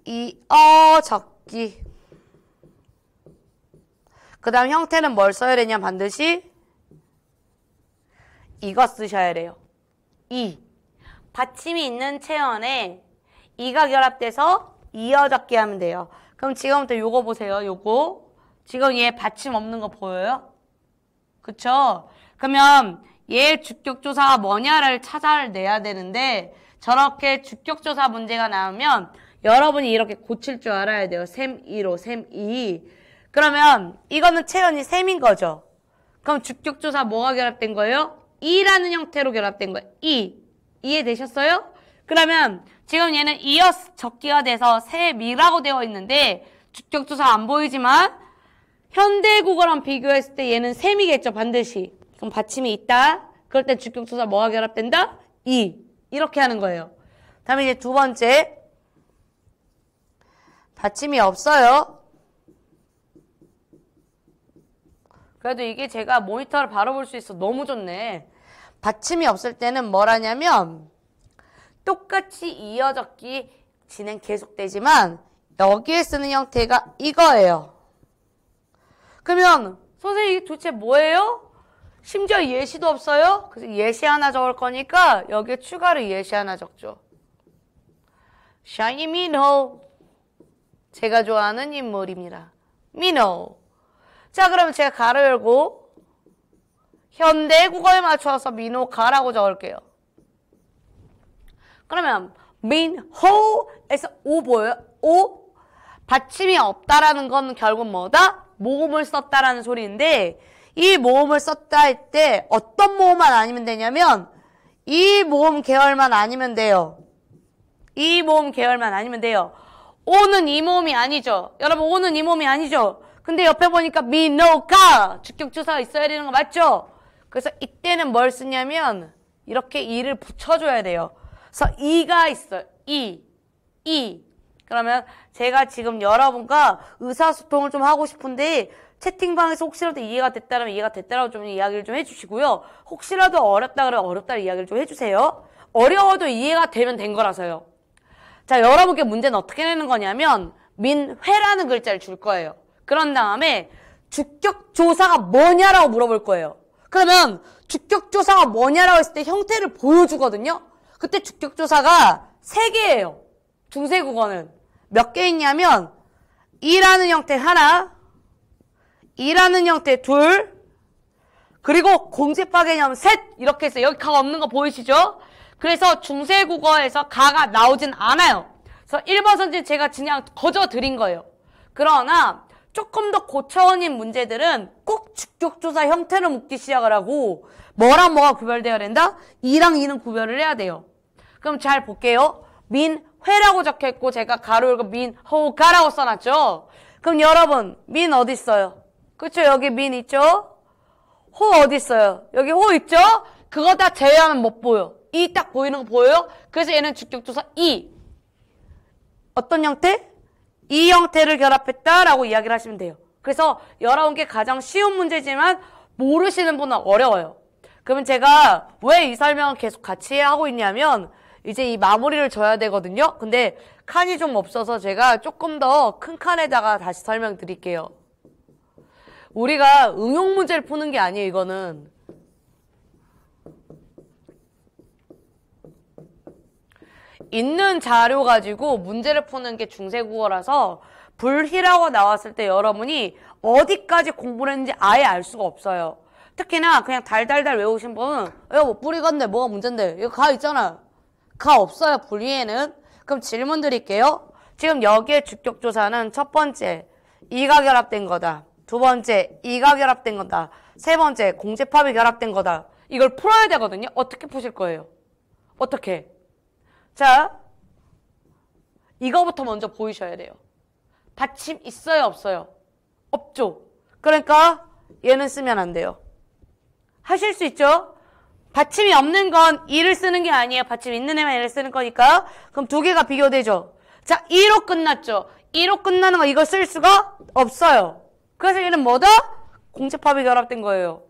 이 어 적기 그 다음 형태는 뭘 써야 되냐 반드시 이가 쓰셔야 돼요. 이. 받침이 있는 체언에 이가 결합돼서 이어잡기 하면 돼요. 그럼 지금부터 요거 보세요. 요거. 지금 얘 받침 없는 거 보여요? 그쵸? 그러면 얘주격조사 뭐냐를 찾아내야 되는데 저렇게 주격조사 문제가 나오면 여러분이 이렇게 고칠 줄 알아야 돼요. 셈 2로, 셈 2. 그러면 이거는 체연이 셈인 거죠. 그럼 주격조사 뭐가 결합된 거예요? 이라는 형태로 결합된 거예요. 이. 이해되셨어요? 그러면 지금 얘는 이어스 적기가 돼서 세미라고 되어 있는데 주격도 사안 보이지만 현대국어랑 비교했을 때 얘는 셈이겠죠 반드시 그럼 받침이 있다 그럴 때 주격조사 뭐가 결합된다? 이 이렇게 하는 거예요 다음에 이제 두 번째 받침이 없어요 그래도 이게 제가 모니터를 바로 볼 수 있어 너무 좋네 받침이 없을 때는 뭘 하냐면 똑같이 이어적기 진행 계속되지만 여기에 쓰는 형태가 이거예요 그러면 선생님 이게 도대체 뭐예요? 심지어 예시도 없어요? 그래서 예시 하나 적을 거니까 여기에 추가로 예시 하나 적죠 샤이 미노 제가 좋아하는 인물입니다 미노 자, 그러면 제가 가로 열고 현대 국어에 맞춰서 민호가라고 적을게요. 그러면 민호에서 오 보여요? 오? 받침이 없다라는 건 결국 뭐다? 모음을 썼다라는 소리인데 이 모음을 썼다 할 때 어떤 모음만 아니면 되냐면 이 모음 계열만 아니면 돼요. 이 모음 계열만 아니면 돼요. 오는 이 모음이 아니죠. 여러분 오는 이 모음이 아니죠. 근데 옆에 보니까 me no car 주격주사 가 있어야 되는 거 맞죠? 그래서 이때는 뭘 쓰냐면 이렇게 이를 붙여줘야 돼요. 그래서 이가 있어요. 이, 이. 그러면 제가 지금 여러분과 의사소통을 좀 하고 싶은데 채팅방에서 혹시라도 이해가 됐다면 라 이해가 됐다라고 좀 이야기를 좀 해주시고요. 혹시라도 어렵다 그러면 어렵다 이야기를 좀 해주세요. 어려워도 이해가 되면 된 거라서요. 자, 여러분께 문제는 어떻게 내는 거냐면 민회라는 글자를 줄 거예요. 그런 다음에 주격조사가 뭐냐라고 물어볼 거예요. 그러면 주격조사가 뭐냐라고 했을 때 형태를 보여주거든요. 그때 주격조사가 세개예요 중세 국어는. 몇 개 있냐면 이라는 형태 하나, 이라는 형태 둘, 그리고 공세파 개념 셋 이렇게 있어요. 여기 각 없는 거 보이시죠? 그래서 중세 국어에서 가가 나오진 않아요. 그래서 1번 선제 제가 그냥 거저 드린 거예요. 그러나 조금 더 고차원인 문제들은 꼭 직격조사 형태로 묶기 시작을 하고 뭐랑 뭐가 구별되어야 된다? 이랑이는 구별을 해야 돼요. 그럼 잘 볼게요. 민회라고 적혀있고 제가 가로 읽고 민호가라고 써놨죠? 그럼 여러분 민 어디 있어요? 그쵸 여기 민 있죠? 호 어디 있어요? 여기 호 있죠? 그거 다 제외하면 못 보여. 이 딱 보이는 거 보여요? 그래서 얘는 직격조사 이 어떤 형태? 이 형태를 결합했다라고 이야기를 하시면 돼요. 그래서 열아홉 개 가장 쉬운 문제지만 모르시는 분은 어려워요. 그러면 제가 왜 이 설명을 계속 같이 하고 있냐면 이제 이 마무리를 줘야 되거든요. 근데 칸이 좀 없어서 제가 조금 더 큰 칸에다가 다시 설명드릴게요. 우리가 응용 문제를 푸는 게 아니에요, 이거는. 있는 자료 가지고 문제를 푸는 게 중세국어라서 불희라고 나왔을 때 여러분이 어디까지 공부를 했는지 아예 알 수가 없어요. 특히나 그냥 달달달 외우신 분은 야뭐 뿌리건데 뭐가 문제인데 이거 가 있잖아. 가 없어요 불희에는. 그럼 질문 드릴게요. 지금 여기에 주격조사는 첫 번째 이가 결합된 거다. 두 번째 이가 결합된 거다. 세 번째 공제팝이 결합된 거다. 이걸 풀어야 되거든요. 어떻게 푸실 거예요? 어떻게? 자, 이거부터 먼저 보이셔야 돼요. 받침 있어요, 없어요? 없죠. 그러니까 얘는 쓰면 안 돼요. 하실 수 있죠? 받침이 없는 건 이를 쓰는 게 아니에요. 받침 있는 애만 이를 쓰는 거니까. 그럼 두 개가 비교되죠. 자, 2로 끝났죠. 2로 끝나는 거 이거 쓸 수가 없어요. 그래서 얘는 뭐다? 공채팝이 결합된 거예요.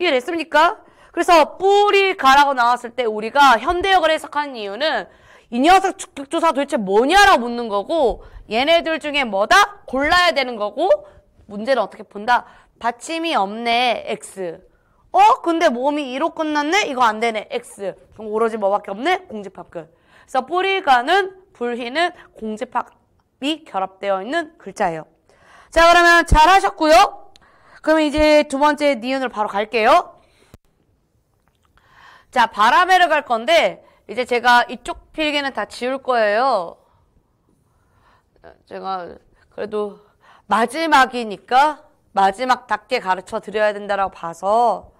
이해됐습니까? 그래서 뿌리가라고 나왔을 때 우리가 현대역을 해석하는 이유는 이 녀석 주격조사 도대체 뭐냐라고 묻는 거고 얘네들 중에 뭐다? 골라야 되는 거고 문제를 어떻게 본다? 받침이 없네 X 어? 근데 몸이 이로 끝났네? 이거 안 되네 X 그럼 오로지 뭐밖에 없네? 공집합급 그래서 뿌리가는 불희는 공집합이 결합되어 있는 글자예요 자 그러면 잘하셨고요 그럼 이제 두 번째 니은을 바로 갈게요 자, 바람에를 갈 건데 이제 제가 이쪽 필기는 다 지울 거예요. 제가 그래도 마지막이니까 마지막 답게 가르쳐 드려야 된다라고 봐서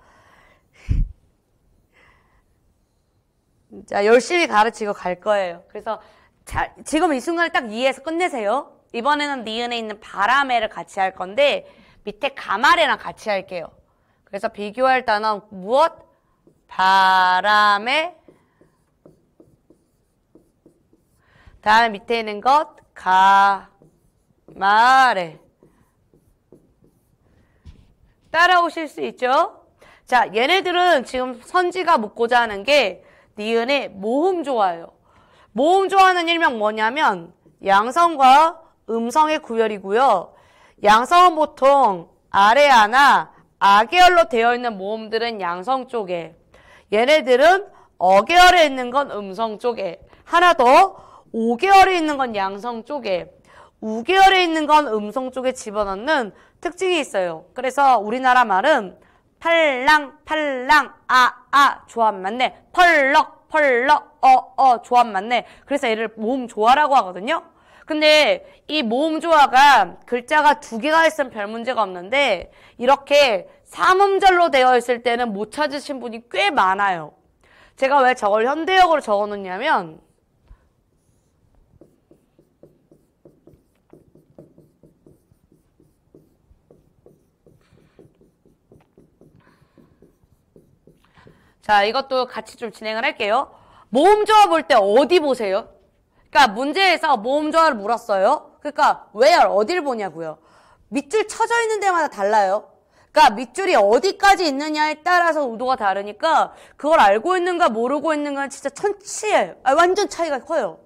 자, 열심히 가르치고 갈 거예요. 그래서 자, 지금 이 순간을 딱 이해해서 끝내세요. 이번에는 니은에 네 있는 바람에를 같이 할 건데 밑에 가마레랑 같이 할게요. 그래서 비교할 단어 무엇? 바람에 다음 밑에 있는 것 가말에 따라오실 수 있죠? 자, 얘네들은 지금 선지가 묻고자 하는 게 니은의 모음 좋아요. 모음 좋아하는 일명 뭐냐면 양성과 음성의 구별이고요. 양성은 보통 아래아나 아계열로 되어 있는 모음들은 양성 쪽에 얘네들은 어계열에 있는 건 음성 쪽에 하나 더 오계열에 있는 건 양성 쪽에 우계열에 있는 건 음성 쪽에 집어넣는 특징이 있어요. 그래서 우리나라 말은 팔랑 팔랑 아아 아, 조합 맞네 펄럭 펄럭 어어 어, 조합 맞네 그래서 얘를 모음 조화라고 하거든요. 근데 이 모음 조화가 글자가 두 개가 있으면 별 문제가 없는데 이렇게 삼음절로 되어 있을 때는 못 찾으신 분이 꽤 많아요. 제가 왜 저걸 현대역으로 적어놓냐면 자, 이것도 같이 좀 진행을 할게요. 모음조합 볼때 어디 보세요? 그러니까 문제에서 모음조합을 물었어요. 그러니까 왜 h e r e 보냐고요. 밑줄 쳐져 있는 데마다 달라요. 그러니까 밑줄이 어디까지 있느냐에 따라서 우도가 다르니까 그걸 알고 있는가 모르고 있는가 진짜 천치에 아, 완전 차이가 커요.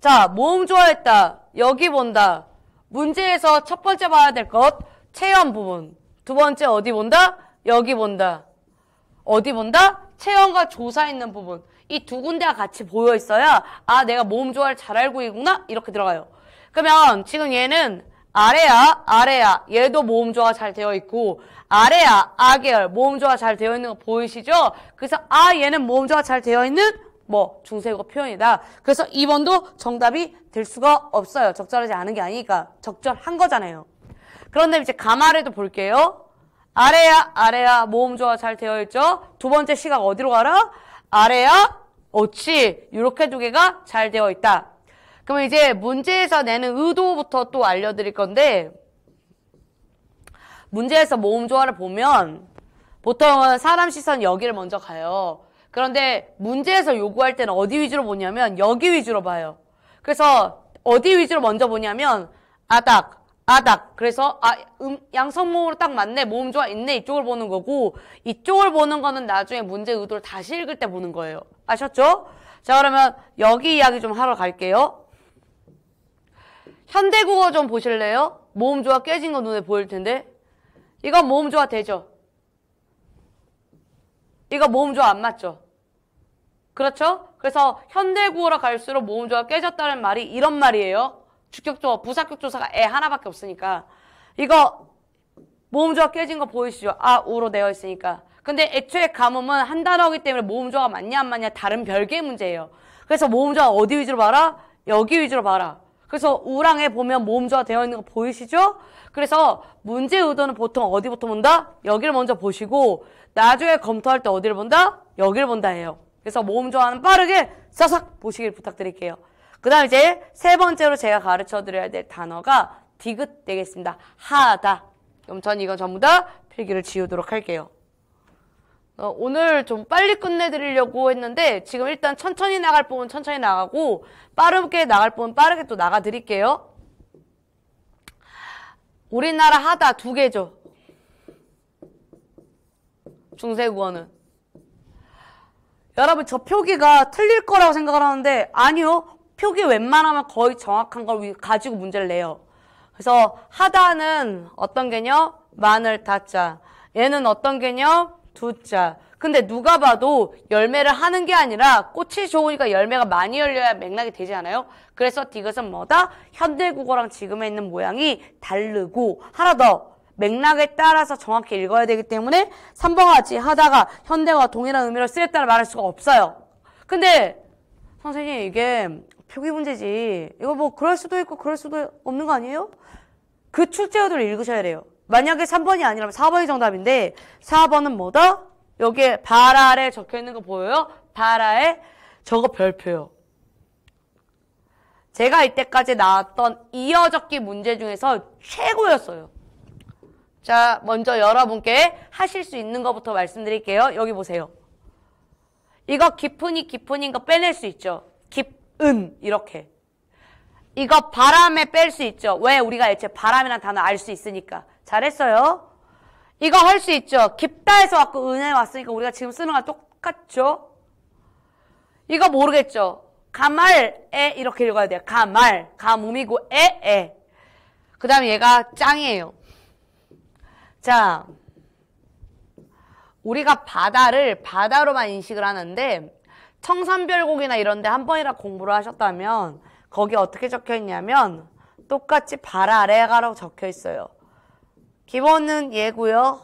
자, 모음 좋아했다. 여기 본다. 문제에서 첫 번째 봐야 될 것, 체험 부분. 두 번째 어디 본다? 여기 본다. 어디 본다? 체험과 조사 있는 부분. 이 두 군데가 같이 보여 있어야 아, 내가 모음 조화를 잘 알고 있구나. 이렇게 들어가요. 그러면 지금 얘는 아래야, 아래야. 얘도 모음 조화 잘 되어 있고 아래야 아계열 모음조화잘 되어 있는 거 보이시죠? 그래서 아 얘는 모음조화잘 되어 있는 뭐 중세국어 표현이다. 그래서 2번도 정답이 될 수가 없어요. 적절하지 않은 게 아니니까 적절한 거잖아요. 그런데 이제 가마를도 볼게요. 아래야 아래야 모음조화잘 되어 있죠? 두 번째 시각 어디로 가라? 아래야 어치 이렇게 두 개가 잘 되어 있다. 그러면 이제 문제에서 내는 의도부터 또 알려드릴 건데 문제에서 모음 조화를 보면 보통은 사람 시선 여기를 먼저 가요. 그런데 문제에서 요구할 때는 어디 위주로 보냐면 여기 위주로 봐요. 그래서 어디 위주로 먼저 보냐면 아닥, 아닥. 그래서 아, 음, 양성모음으로 딱 맞네, 모음 조화 있네 이쪽을 보는 거고 이쪽을 보는 거는 나중에 문제 의도를 다시 읽을 때 보는 거예요. 아셨죠? 자 그러면 여기 이야기 좀 하러 갈게요. 현대국어 좀 보실래요? 모음 조화 깨진 거 눈에 보일 텐데 이거 모음조화 되죠? 이거 모음조화 안 맞죠? 그렇죠? 그래서 현대 구어로 갈수록 모음조화 깨졌다는 말이 이런 말이에요. 주격조어, 부사격조사가 애 하나밖에 없으니까. 이거 모음조화 깨진 거 보이시죠? 아, 우로 되어 있으니까. 근데 애초에 가뭄은 한 단어이기 때문에 모음조화가 맞냐 안 맞냐 다른 별개의 문제예요. 그래서 모음조화 어디 위주로 봐라? 여기 위주로 봐라. 그래서 우랑에 보면 모음조가 되어 있는 거 보이시죠? 그래서 문제 의도는 보통 어디부터 본다? 여기를 먼저 보시고 나중에 검토할 때 어디를 본다? 여기를 본다 해요. 그래서 모음조화는 빠르게 싹싹 보시길 부탁드릴게요. 그 다음 이제 세 번째로 제가 가르쳐 드려야 될 단어가 디귿 되겠습니다. 하다. 그럼 전 이거 전부 다 필기를 지우도록 할게요. 어, 오늘 좀 빨리 끝내드리려고 했는데 지금 일단 천천히 나갈 부분 천천히 나가고 빠르게 나갈 부분 빠르게 또 나가드릴게요. 우리나라 하다 두 개죠. 중세구원은. 여러분 저 표기가 틀릴 거라고 생각을 하는데 아니요. 표기 웬만하면 거의 정확한 걸 가지고 문제를 내요. 그래서 하다는 어떤 개념? 마늘 다자. 얘는 어떤 개념? 두자. 근데 누가 봐도 열매를 하는 게 아니라 꽃이 좋으니까 열매가 많이 열려야 맥락이 되지 않아요? 그래서 디귿은 뭐다? 현대 국어랑 지금에 있는 모양이 다르고 하나 더 맥락에 따라서 정확히 읽어야 되기 때문에 3번과 같이 하다가 현대와 동일한 의미로 쓰였다는 말할 수가 없어요. 근데 선생님 이게 표기 문제지 이거 뭐 그럴 수도 있고 그럴 수도 없는 거 아니에요? 그 출제어들을 읽으셔야 돼요. 만약에 3번이 아니라면 4번이 정답인데 4번은 뭐다? 여기에 발 아래 적혀 있는 거 보여요? 발 아래 저거 별표요. 제가 이때까지 나왔던 이어적기 문제 중에서 최고였어요. 자, 먼저 여러분께 하실 수 있는 것부터 말씀드릴게요. 여기 보세요. 이거 깊은이 깊은인 거 빼낼 수 있죠. 깊은 이렇게. 이거 바람에 뺄 수 있죠. 왜 우리가 애초에 바람이란 단어 알 수 있으니까. 잘했어요. 이거 할 수 있죠. 깊다에서 왔고 은혜 왔으니까 우리가 지금 쓰는 거랑 똑같죠. 이거 모르겠죠. 가말에 이렇게 읽어야 돼요. 가말, 가뭄이고 에에. 그 다음에 얘가 짱이에요. 자, 우리가 바다를 바다로만 인식을 하는데 청산별곡이나 이런데 한 번이라 공부를 하셨다면 거기 어떻게 적혀 있냐면 똑같이 발 아래가라고 적혀 있어요. 기본은 얘고요.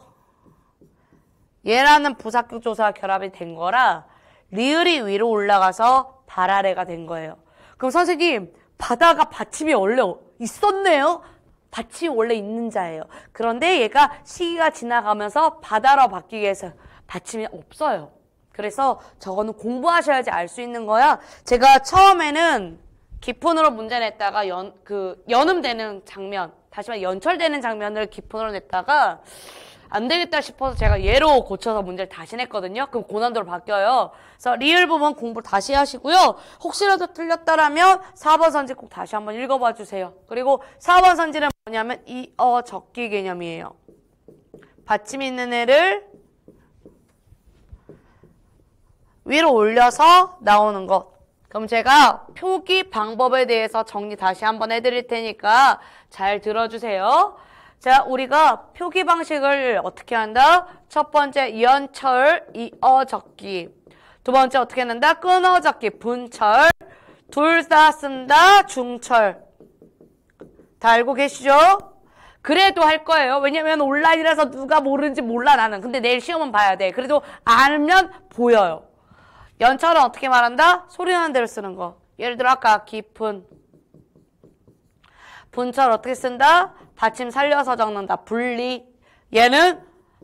얘라는 부사격조사 결합이 된 거라 리을이 위로 올라가서 발아래가 된 거예요. 그럼 선생님 바다가 받침이 원래 있었네요? 받침이 원래 있는 자예요. 그런데 얘가 시기가 지나가면서 바다로 바뀌게 해서 받침이 없어요. 그래서 저거는 공부하셔야지 알 수 있는 거야. 제가 처음에는 기폰으로 문제 냈다가 연, 그, 연음되는 장면 다시 말해 연철되는 장면을 기폰으로 냈다가 안 되겠다 싶어서 제가 예로 고쳐서 문제를 다시 냈거든요. 그럼 고난도로 바뀌어요. 그래서 리을 부분 공부 다시 하시고요. 혹시라도 틀렸다라면 4번 선지 꼭 다시 한번 읽어봐 주세요. 그리고 4번 선지는 뭐냐면 이, 어, 적기 개념이에요. 받침 있는 애를 위로 올려서 나오는 것. 그럼 제가 표기 방법에 대해서 정리 다시 한번 해드릴 테니까 잘 들어주세요. 자, 우리가 표기 방식을 어떻게 한다? 첫 번째 연철, 이어 적기. 두 번째 어떻게 한다? 끊어 적기, 분철. 둘 다 쓴다, 중철. 다 알고 계시죠? 그래도 할 거예요. 왜냐면 온라인이라서 누가 모르는지 몰라 나는. 근데 내일 시험은 봐야 돼. 그래도 알면 보여요. 연차는 어떻게 말한다? 소리나는 대로 쓰는 거. 예를 들어 아까 깊은 분철 어떻게 쓴다? 받침 살려서 적는다. 분리. 얘는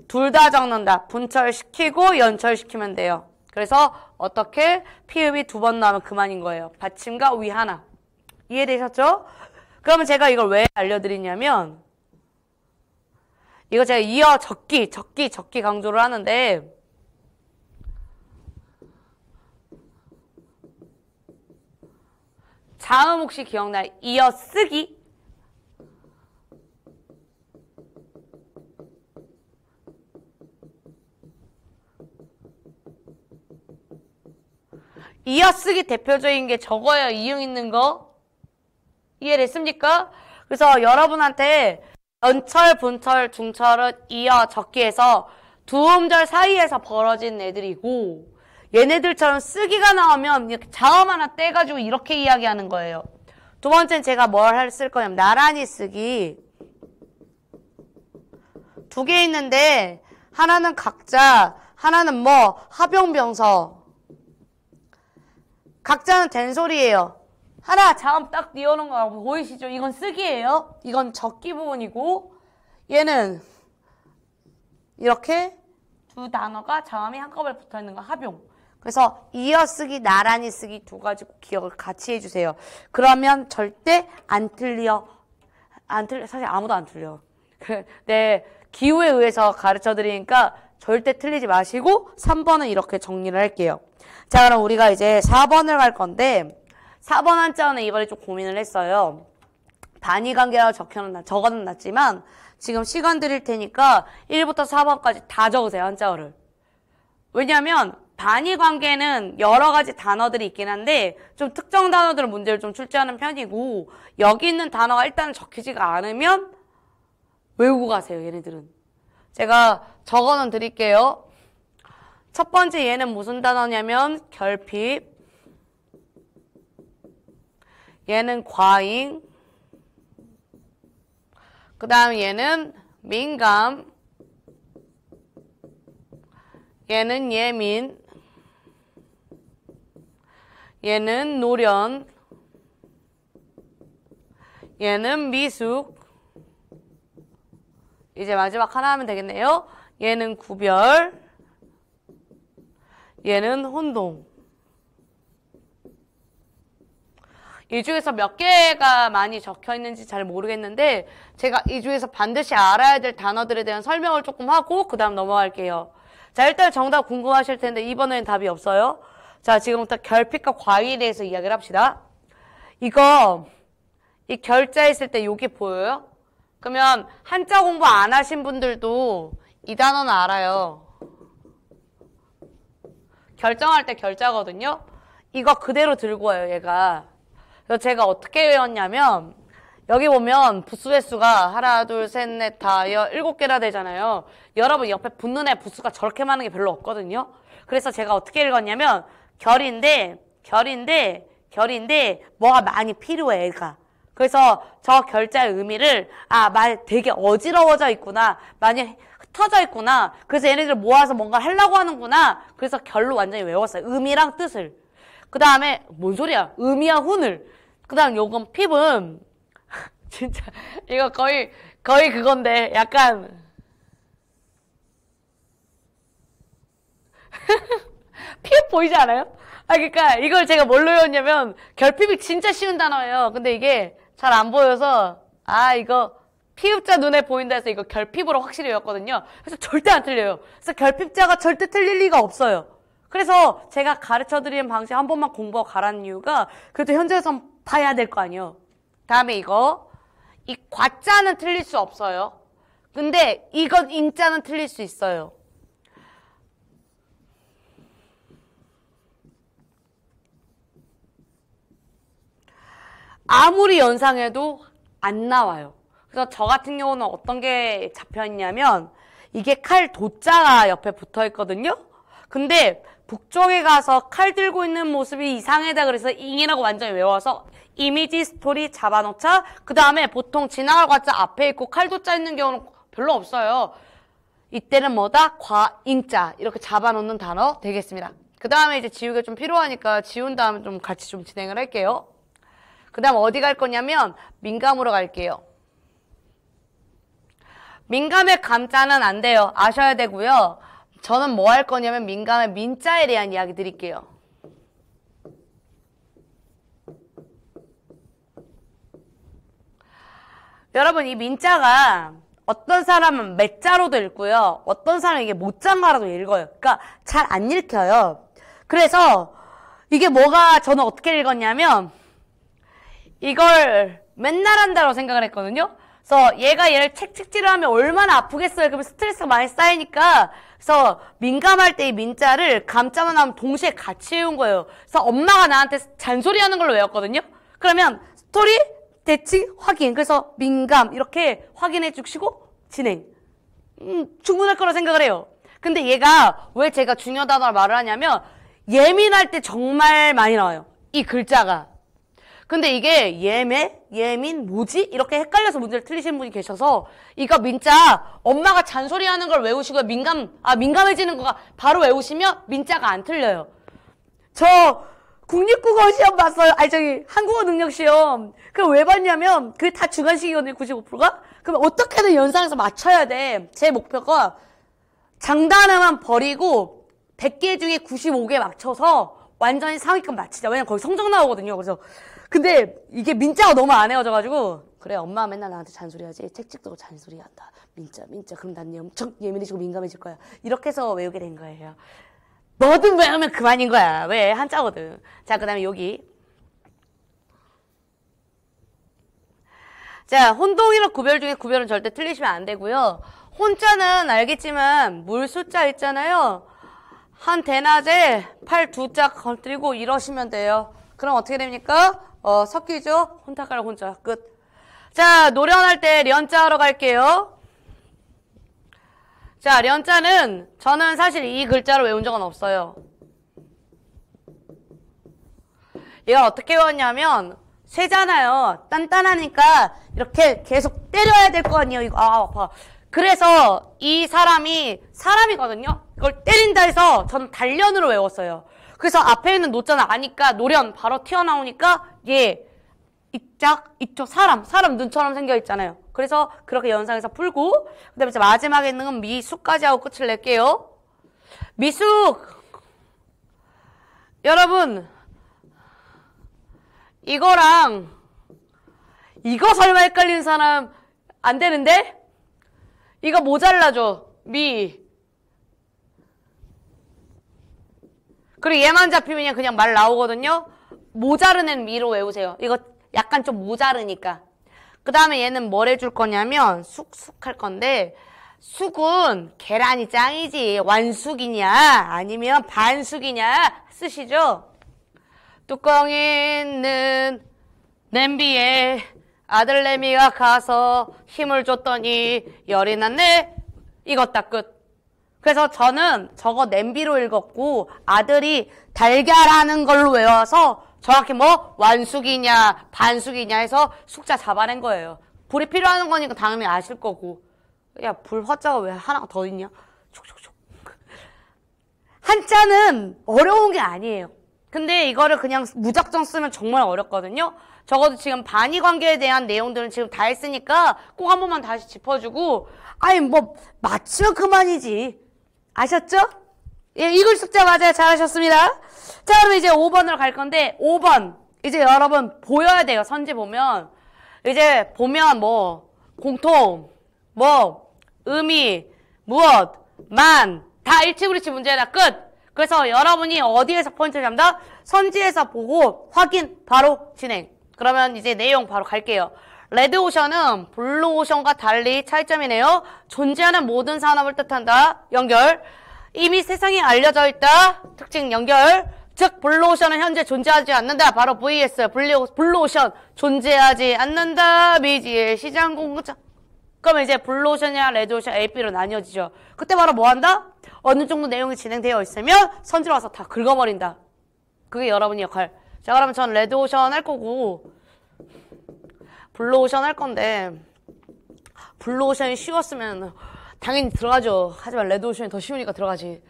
둘 다 적는다. 분철시키고 연철시키면 돼요. 그래서 어떻게 피읍이 두 번 나오면 그만인 거예요. 받침과 위 하나. 이해되셨죠? 그러면 제가 이걸 왜 알려드리냐면 이거 제가 이어 적기, 적기, 적기 강조를 하는데 자음 혹시 기억나요? 이어쓰기 이어쓰기 대표적인 게 저거예요. 이응 있는 거. 이해됐습니까? 그래서 여러분한테 연철, 분철, 중철은 이어 적기에서 두 음절 사이에서 벌어진 애들이고 얘네들처럼 쓰기가 나오면 이렇게 자음 하나 떼가지고 이렇게 이야기하는 거예요. 두 번째는 제가 뭘쓸 거냐면 나란히 쓰기 두 개 있는데 하나는 각자 하나는 뭐 합용병서 각자는 된소리예요. 하나 자음 딱띄워는거 보이시죠? 이건 쓰기예요. 이건 적기 부분이고 얘는 이렇게 두 단어가 자음이 한꺼번에 붙어있는 거 합용 그래서 이어쓰기, 나란히 쓰기 두 가지 기억을 같이 해주세요. 그러면 절대 안 틀려. 안 틀려. 사실 아무도 안 틀려. 네, 그, 기호에 의해서 가르쳐 드리니까 절대 틀리지 마시고 3번은 이렇게 정리를 할게요. 자, 그럼 우리가 이제 4번을 갈 건데 4번 한자어는 이번에 좀 고민을 했어요. 단위 관계라고 적혀는 적어는 놨지만 지금 시간 드릴 테니까 1부터 4번까지 다 적으세요, 한자어를. 왜냐하면 반일 관계는 여러 가지 단어들이 있긴 한데 좀 특정 단어들 문제를 좀 출제하는 편이고 여기 있는 단어가 일단 적히지가 않으면 외우고 가세요 얘네들은 제가 적어는 드릴게요 첫 번째 얘는 무슨 단어냐면 결핍 얘는 과잉 그 다음 얘는 민감 얘는 예민 얘는 노련, 얘는 미숙. 이제 마지막 하나 하면 되겠네요. 얘는 구별, 얘는 혼동. 이 중에서 몇 개가 많이 적혀 있는지 잘 모르겠는데 제가 이 중에서 반드시 알아야 될 단어들에 대한 설명을 조금 하고 그 다음 넘어갈게요. 자 일단 정답 궁금하실 텐데 이번엔 답이 없어요. 자, 지금부터 결핍과 과위에 대해서 이야기를 합시다. 이거 이 결자했을 때 여기 보여요? 그러면 한자 공부 안 하신 분들도 이 단어는 알아요. 결정할 때 결자거든요. 이거 그대로 들고 와요, 얘가. 그래서 제가 어떻게 외웠냐면 여기 보면 부수횟수가 하나, 둘, 셋, 넷, 다, 여, 일곱 개나 되잖아요. 여러분 옆에 붙는 애 부수가 저렇게 많은 게 별로 없거든요. 그래서 제가 어떻게 읽었냐면 결인데 결인데 결인데 뭐가 많이 필요해 애가. 그래서 저 결자의 의미를 아 말 되게 어지러워져 있구나 많이 흩어져 있구나 그래서 얘네들 모아서 뭔가 하려고 하는구나 그래서 결로 완전히 외웠어요 의미랑 뜻을 그 다음에 뭔 소리야 의미와 훈을 그 다음 요건 핍은 <laughs> 진짜 이거 거의 거의 그건데 약간 <laughs> 피읍 보이지 않아요? 아그니까 이걸 제가 뭘로 외웠냐면 결핍이 진짜 쉬운 단어예요. 근데 이게 잘 안 보여서 아 이거 피읍자 눈에 보인다 해서 이거 결핍으로 확실히 외웠거든요. 그래서 절대 안 틀려요. 그래서 결핍자가 절대 틀릴 리가 없어요. 그래서 제가 가르쳐드리는 방식 한 번만 공부하고 가라는 이유가 그래도 현재에서 봐야 될 거 아니에요. 다음에 이거 이 과자는 틀릴 수 없어요. 근데 이건 인자는 틀릴 수 있어요. 아무리 연상해도 안 나와요. 그래서 저 같은 경우는 어떤 게 잡혀있냐면 이게 칼 도자가 옆에 붙어 있거든요. 근데 북쪽에 가서 칼 들고 있는 모습이 이상하다 그래서 잉이라고 완전히 외워서 이미지 스토리 잡아놓자 그 다음에 보통 지나갈 과자 앞에 있고 칼 도자 있는 경우는 별로 없어요. 이때는 뭐다? 과잉자 이렇게 잡아놓는 단어 되겠습니다. 그 다음에 이제 지우기가좀 필요하니까 지운 다음에 좀 같이 좀 진행을 할게요. 그 다음 어디 갈 거냐면 민감으로 갈게요. 민감의 감자는 안 돼요. 아셔야 되고요. 저는 뭐 할 거냐면 민감의 민자에 대한 이야기 드릴게요. 여러분 이 민자가 어떤 사람은 맷자로도 읽고요. 어떤 사람은 이게 못장가라도 읽어요. 그러니까 잘 안 읽혀요. 그래서 이게 뭐가 저는 어떻게 읽었냐면 이걸 맨날 한다고 생각을 했거든요. 그래서 얘가 얘를 책찍질을 하면 얼마나 아프겠어요. 그러면 스트레스가 많이 쌓이니까 그래서 민감할 때 이 민자를 감자만 하면 동시에 같이 외운 거예요. 그래서 엄마가 나한테 잔소리하는 걸로 외웠거든요. 그러면 스토리, 대칭, 확인. 그래서 민감 이렇게 확인해 주시고 진행. 음, 충분할 거라 생각을 해요. 근데 얘가 왜 제가 중요하다고 말을 하냐면 예민할 때 정말 많이 나와요. 이 글자가. 근데 이게 예매, 예민, 뭐지? 이렇게 헷갈려서 문제를 틀리신 분이 계셔서 이거 민자 엄마가 잔소리하는 걸 외우시고 민감 아 민감해지는 거가 바로 외우시면 민자가 안 틀려요. 저 국립국어 시험 봤어요. 아니 저기 한국어 능력 시험. 그 왜 봤냐면 그게 다 주관식이거든요. 95%가. 그럼 어떻게든 연상해서 맞춰야 돼. 제 목표가 장단 하나만 버리고 100개 중에 95개 맞춰서 완전히 상위권 맞히자. 왜냐면 거기 성적 나오거든요. 그래서 근데 이게 민자가 너무 안 헤어져가지고 그래 엄마 맨날 나한테 잔소리하지 책찍도 잔소리한다 민자 민자 그럼 난 엄청 예민해지고 민감해질 거야 이렇게 해서 외우게 된 거예요 뭐든 외우면 그만인 거야 왜 한자거든 자그 다음에 여기 자 혼동이랑 구별 중에 구별은 절대 틀리시면 안 되고요 혼자는 알겠지만 물 숫자 있잖아요 한 대낮에 팔 두짝 건드리고 이러시면 돼요 그럼 어떻게 됩니까? 어, 섞이죠? 혼탁할 혼자 끝. 자, 노련할 때 련자 하러 갈게요. 자, 련자는 저는 사실 이글자로 외운 적은 없어요. 얘가 어떻게 외웠냐면 쇠잖아요. 단단하니까 이렇게 계속 때려야 될 거 아니에요. 이거 아, 아파. 그래서 이 사람이 사람이거든요. 이걸 때린다 해서 저는 단련으로 외웠어요. 그래서 앞에 있는 노자는 아니까 노련 바로 튀어나오니까 예 입작 입초 사람 사람 눈처럼 생겨 있잖아요. 그래서 그렇게 연상해서 풀고 그다음에 마지막에 있는 건 미수까지 하고 끝을 낼게요. 미숙 여러분 이거랑 이거 설마 헷갈리는 사람 안 되는데 이거 모자라죠 미 그리고 얘만 잡히면 그냥, 말 나오거든요. 모자르는미로 외우세요. 이거 약간 좀 모자르니까. 그 다음에 얘는 뭘 해줄 거냐면 쑥쑥 할 건데 쑥은 계란이 짱이지 완숙이냐 아니면 반숙이냐 쓰시죠? 뚜껑 있는 냄비에 아들내미가 가서 힘을 줬더니 열이 났네. 이것다 끝. 그래서 저는 저거 냄비로 읽었고 아들이 달걀하는 걸로 외워서 정확히 뭐 완숙이냐 반숙이냐 해서 숙자 잡아낸 거예요. 불이 필요한 거니까 당연히 아실 거고 야 불 화자가 왜 하나 더 있냐? 한자는 어려운 게 아니에요. 근데 이거를 그냥 무작정 쓰면 정말 어렵거든요. 적어도 지금 반의 관계에 대한 내용들은 지금 다 했으니까 꼭 한 번만 다시 짚어주고 아니 뭐 맞추면 그만이지. 아셨죠? 예, 이걸숙자 맞아요. 잘하셨습니다. 자, 그럼 이제 5번으로 갈 건데 5번. 이제 여러분 보여야 돼요. 선지 보면. 이제 보면 뭐 공통, 뭐 의미, 무엇, 만 다 일치브리치 문제다. 끝. 그래서 여러분이 어디에서 포인트를 잡는다? 선지에서 보고 확인 바로 진행. 그러면 이제 내용 바로 갈게요. 레드오션은 블루오션과 달리 차이점이네요. 존재하는 모든 산업을 뜻한다. 연결. 이미 세상에 알려져 있다. 특징 연결. 즉 블루오션은 현재 존재하지 않는다. 바로 VS 블루, 블루오션 존재하지 않는다. 미지의 시장 공급장. 그럼 이제 블루오션이나 레드오션 AP로 나뉘어지죠. 그때 바로 뭐 한다? 어느 정도 내용이 진행되어 있으면 선지로 와서 다 긁어버린다. 그게 여러분의 역할. 자 그러면 전 레드오션 할 거고 블루오션 할 건데 블루오션이 쉬웠으면 당연히 들어가죠. 하지만 레드오션이 더 쉬우니까 들어가지.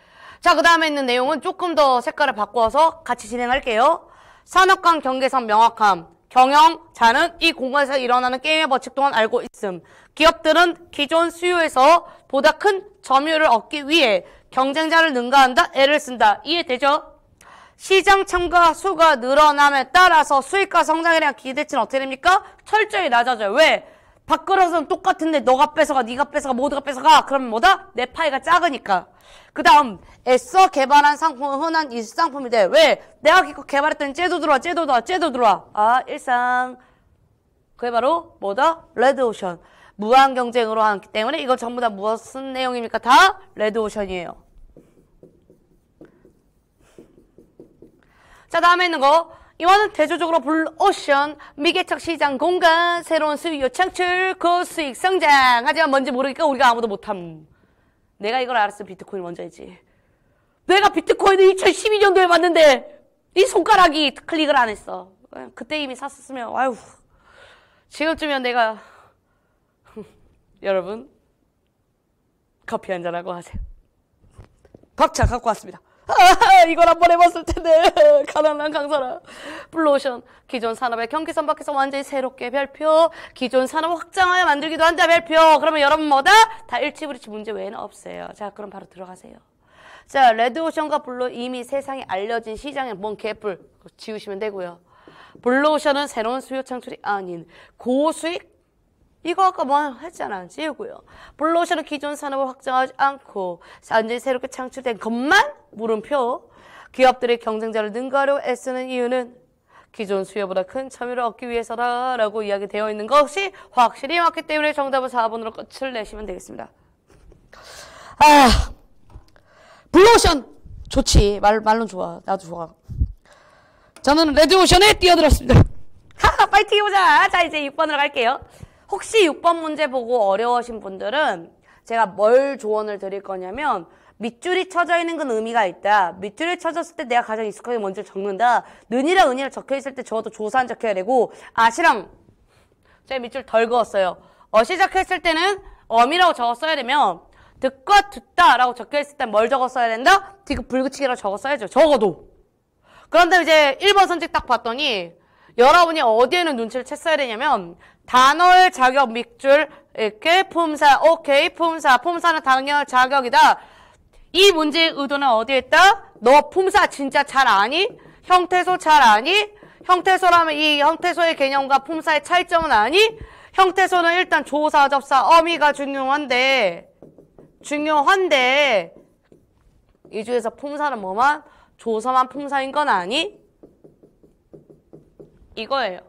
자, 그 다음에 있는 내용은 조금 더 색깔을 바꿔서 같이 진행할게요. 산업간 경계선 명확함. 경영, 자는 이 공간에서 일어나는 게임의 법칙 동안 알고 있음. 기업들은 기존 수요에서 보다 큰점유율을 얻기 위해 경쟁자를 능가한다, 애를 쓴다. 이해되죠? 시장 참가 수가 늘어남에 따라서 수익과 성장이랑 기대치는 어떻게 됩니까? 철저히 낮아져요. 왜? 밖으로서는 똑같은데 너가 뺏어가, 네가 뺏어가, 모두가 뺏어가. 그러면 뭐다? 내 파이가 작으니까. 그 다음 애써 개발한 상품은 흔한 일상품이 돼. 왜? 내가 기껏 개발했더니 쟤도 들어와, 쟤도 들어와, 쟤도 들어와. 아, 일상. 그게 바로 뭐다? 레드오션. 무한 경쟁으로 하기 때문에 이거 전부 다 무슨 내용입니까? 다 레드오션이에요. 자, 다음에 있는 거. 이와는 대조적으로 블루오션, 미개척 시장 공간, 새로운 수요 창출, 고수익 그 성장. 하지만 뭔지 모르니까 우리가 아무도 못함. 내가 이걸 알았으면 비트코인 먼저 했지. 내가 비트코인을 2012년도에 봤는데 이 손가락이 클릭을 안 했어. 그때 이미 샀었으면 아휴 지금쯤이면 내가 <laughs> 여러분 커피 한잔하고 하세요. 박차 갖고 왔습니다. 아, 이걸 한 번 해봤을 텐데 <laughs> 가난한 강사라 블루오션 기존 산업의 경기선 밖에서 완전히 새롭게 별표 기존 산업 확장하여 만들기도 한다 별표 그러면 여러분 뭐다? 다 일치브리치 문제 외에는 없어요 자 그럼 바로 들어가세요 자 레드오션과 블루 이미 세상에 알려진 시장에 뭔 개뿔 지우시면 되고요 블루오션은 새로운 수요 창출이 아닌 고수익 이거 아까 뭐 했잖아. 지우고요. 블루오션은 기존 산업을 확장하지 않고 완전히 새롭게 창출된 것만 물음표. 기업들의 경쟁자를 능가하려고 애쓰는 이유는 기존 수요보다 큰 참여를 얻기 위해서다 라고 이야기되어 있는 것이 확실히 맞기 때문에 정답은 4번으로 끝을 내시면 되겠습니다. 아, 블루오션 좋지. 말, 말론 좋아. 나도 좋아. 저는 레드오션에 뛰어들었습니다. <laughs> 하 파이팅 해보자. 자, 이제 6번으로 갈게요. 혹시 6번 문제 보고 어려우신 분들은 제가 뭘 조언을 드릴 거냐면 밑줄이 쳐져 있는 건 의미가 있다. 밑줄이 쳐졌을 때 내가 가장 익숙하게 먼저 적는다. 는이랑 은이랑 적혀 있을 때 적어도 조사한 적혀야 되고 아시랑 제가 밑줄 덜 그었어요. 어시 적혀 있을 때는 엄이라고 적었어야 되면 듣과 듣다라고 적혀 있을 땐뭘 적었어야 된다? 디귿 그 불규칙이라고 적었어야죠. 적어도. 그런데 이제 1번 선택 딱 봤더니 여러분이 어디에는 눈치를 챘어야 되냐면 단어의 자격 밑줄 이렇게 품사 오케이 품사 품사는 당연 자격이다. 이 문제의 의도는 어디에 있다? 너 품사 진짜 잘 아니? 형태소 잘 아니? 형태소라면 이 형태소의 개념과 품사의 차이점은 아니? 형태소는 일단 조사, 접사, 어미가 중요한데 중요한데 이 중에서 품사는 뭐만? 조사만 품사인 건 아니? 이거예요.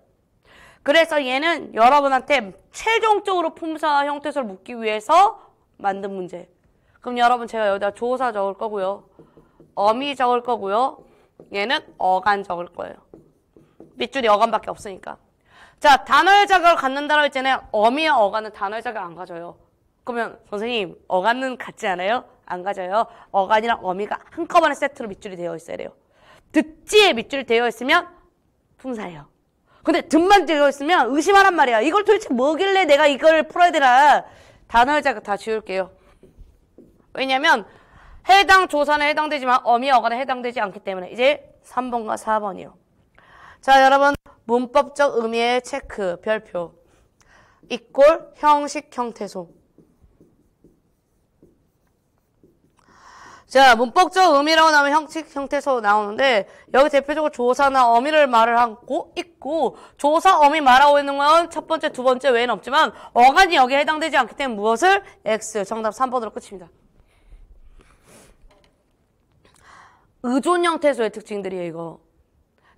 그래서 얘는 여러분한테 최종적으로 품사 형태설 묻기 위해서 만든 문제. 그럼 여러분 제가 여기다 조사 적을 거고요. 어미 적을 거고요. 얘는 어간 적을 거예요. 밑줄이 어간밖에 없으니까. 자, 단어의 자격을 갖는 단어일 때는 어미의 어간은 단어의 자격 안 가져요. 그러면 선생님, 어간은 같지 않아요? 안 가져요. 어간이랑 어미가 한꺼번에 세트로 밑줄이 되어 있어야 돼요. 듣지에 밑줄이 되어 있으면 품사예요. 근데 등만 들어있으면 의심하란 말이야. 이걸 도대체 뭐길래 내가 이걸 풀어야 되나. 단어를 자극 다 지울게요. 왜냐면 해당 조사는 해당되지만 어미 어간에 해당되지 않기 때문에 이제 3번과 4번이요. 자 여러분 문법적 의미의 체크 별표 이꼴 형식 형태소 자, 문법적 의미라고 나오면 형식, 형태서 나오는데 여기 대표적으로 조사나 어미를 말을 하고 있고 조사, 어미 말하고 있는 건 첫 번째, 두 번째 외에는 없지만 어간이 여기에 해당되지 않기 때문에 무엇을? X. 정답 3번으로 끝입니다. 의존 형태소의 특징들이에요, 이거.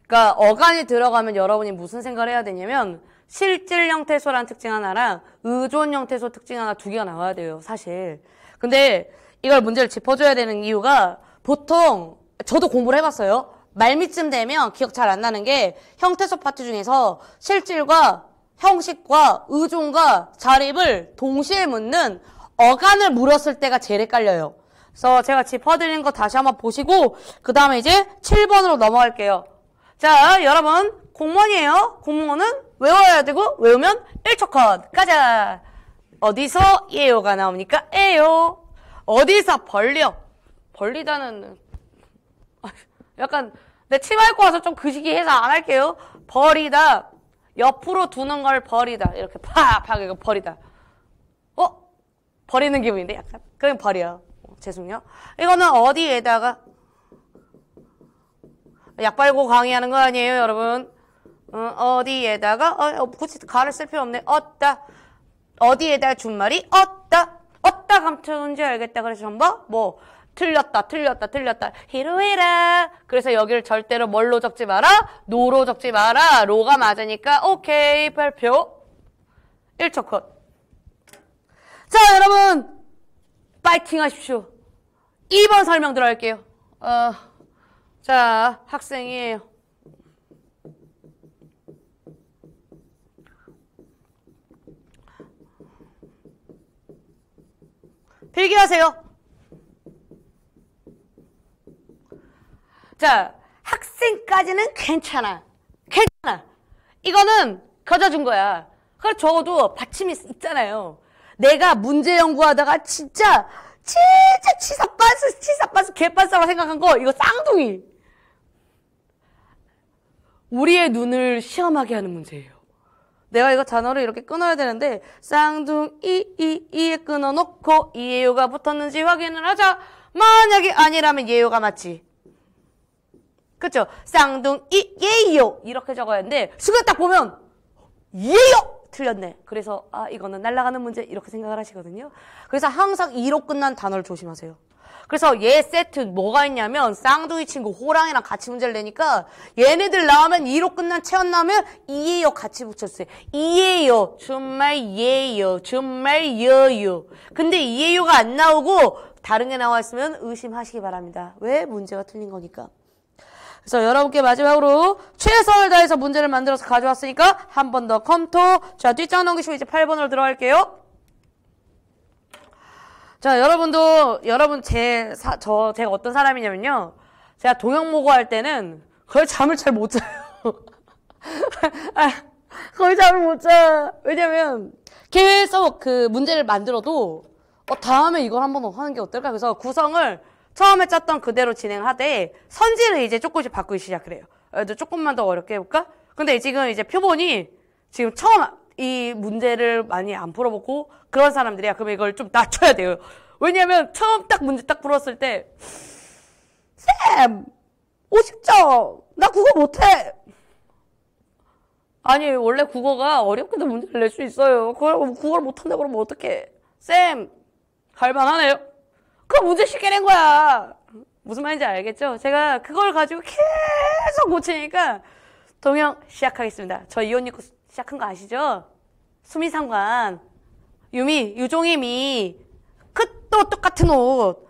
그러니까 어간이 들어가면 여러분이 무슨 생각을 해야 되냐면 실질 형태소라는 특징 하나랑 의존 형태소 특징 하나 두 개가 나와야 돼요, 사실. 근데 이걸 문제를 짚어줘야 되는 이유가 보통 저도 공부를 해봤어요. 말미쯤 되면 기억 잘 안 나는 게 형태소 파트 중에서 실질과 형식과 의존과 자립을 동시에 묻는 어간을 물었을 때가 제일 헷갈려요. 그래서 제가 짚어드린 거 다시 한번 보시고 그 다음에 이제 7번으로 넘어갈게요. 자 여러분 공무원이에요. 공무원은 외워야 되고 외우면 1초 컷. 가자. 어디서 예요가 나옵니까? 에요. 어디서 벌려 벌리다는 약간 내 치마 입고 와서 좀 그 시기 해서 안 할게요 벌이다 옆으로 두는 걸벌이다 이렇게 팍팍 이거 버리다 어? 버리는 기분인데 약간 그냥 버려 어, 죄송해요 이거는 어디에다가 약 빨고 강의하는 거 아니에요 여러분 어, 디에다가 어, 어, 굳이 가를 쓸 필요 없네 어따 어디에다 준 말이 어다 어따 감춘지 알겠다. 그래서 전부 뭐 틀렸다 틀렸다 틀렸다 히로이라 그래서 여기를 절대로 뭘로 적지 마라 노로 적지 마라 로가 맞으니까 오케이 발표 1초 컷자 여러분 파이팅 하십시오 2번 설명 들어갈게요 어, 자 학생이에요 필기하세요. 자, 학생까지는 괜찮아. 괜찮아. 이거는 겨자준 거야. 그래 적어도 받침이 있잖아요. 내가 문제 연구하다가 진짜 진짜 치사빠스 치사빠스 개빠스라고 생각한 거 이거 쌍둥이. 우리의 눈을 시험하게 하는 문제예요. 내가 이거 단어를 이렇게 끊어야 되는데 쌍둥이 이 이에 끊어놓고 이에 요가 붙었는지 확인을 하자. 만약에 아니라면 예요가 맞지. 그쵸? 쌍둥이 예요 이렇게 적어야 하는데 순간 딱 보면 예요 틀렸네. 그래서 아 이거는 날아가는 문제 이렇게 생각을 하시거든요. 그래서 항상 이로 끝난 단어를 조심하세요. 그래서 얘 세트 뭐가 있냐면 쌍둥이 친구 호랑이랑 같이 문제를 내니까 얘네들 나오면 2로 끝난 체험 나오면 이에요 같이 붙였어요. 이에요 정말 예요. 정말 여요. 근데 이에요가안 나오고 다른 게나와있으면 의심하시기 바랍니다. 왜? 문제가 틀린 거니까. 그래서 여러분께 마지막으로 최선을 다해서 문제를 만들어서 가져왔으니까 한 번 더 검토. 자, 뒷장 넘기시고 이제 8번으로 들어갈게요. 자, 여러분도, 여러분, 제, 사, 저, 제가 어떤 사람이냐면요. 제가 동영모고할 때는 거의 잠을 잘 못 자요. <laughs> 아, 거의 잠을 못 자. 왜냐면, 계속 그 문제를 만들어도, 어, 다음에 이걸 한 번 하는 게 어떨까? 그래서 구성을 처음에 짰던 그대로 진행하되, 선지를 이제 조금씩 바꾸기 시작 해요. 이제 어, 조금만 더 어렵게 해볼까? 근데 지금 이제 표본이 지금 처음 이 문제를 많이 안 풀어보고 그런 사람들이야. 그럼 이걸 좀 낮춰야 돼요. 왜냐하면 처음 딱 문제 딱 풀었을 때 쌤! 50점! 나 국어 못해! 아니 원래 국어가 어렵게도 문제를 낼 수 있어요. 그걸 국어를 못한다 그러면 어떡해. 쌤! 갈만하네요. 그 문제 쉽게 낸 거야. 무슨 말인지 알겠죠? 제가 그걸 가지고 계속 고치니까 동영 시작하겠습니다. 저이온니코스 시작한 거 아시죠? 수미상관 유미 유종임이 끝도 그 똑같은 옷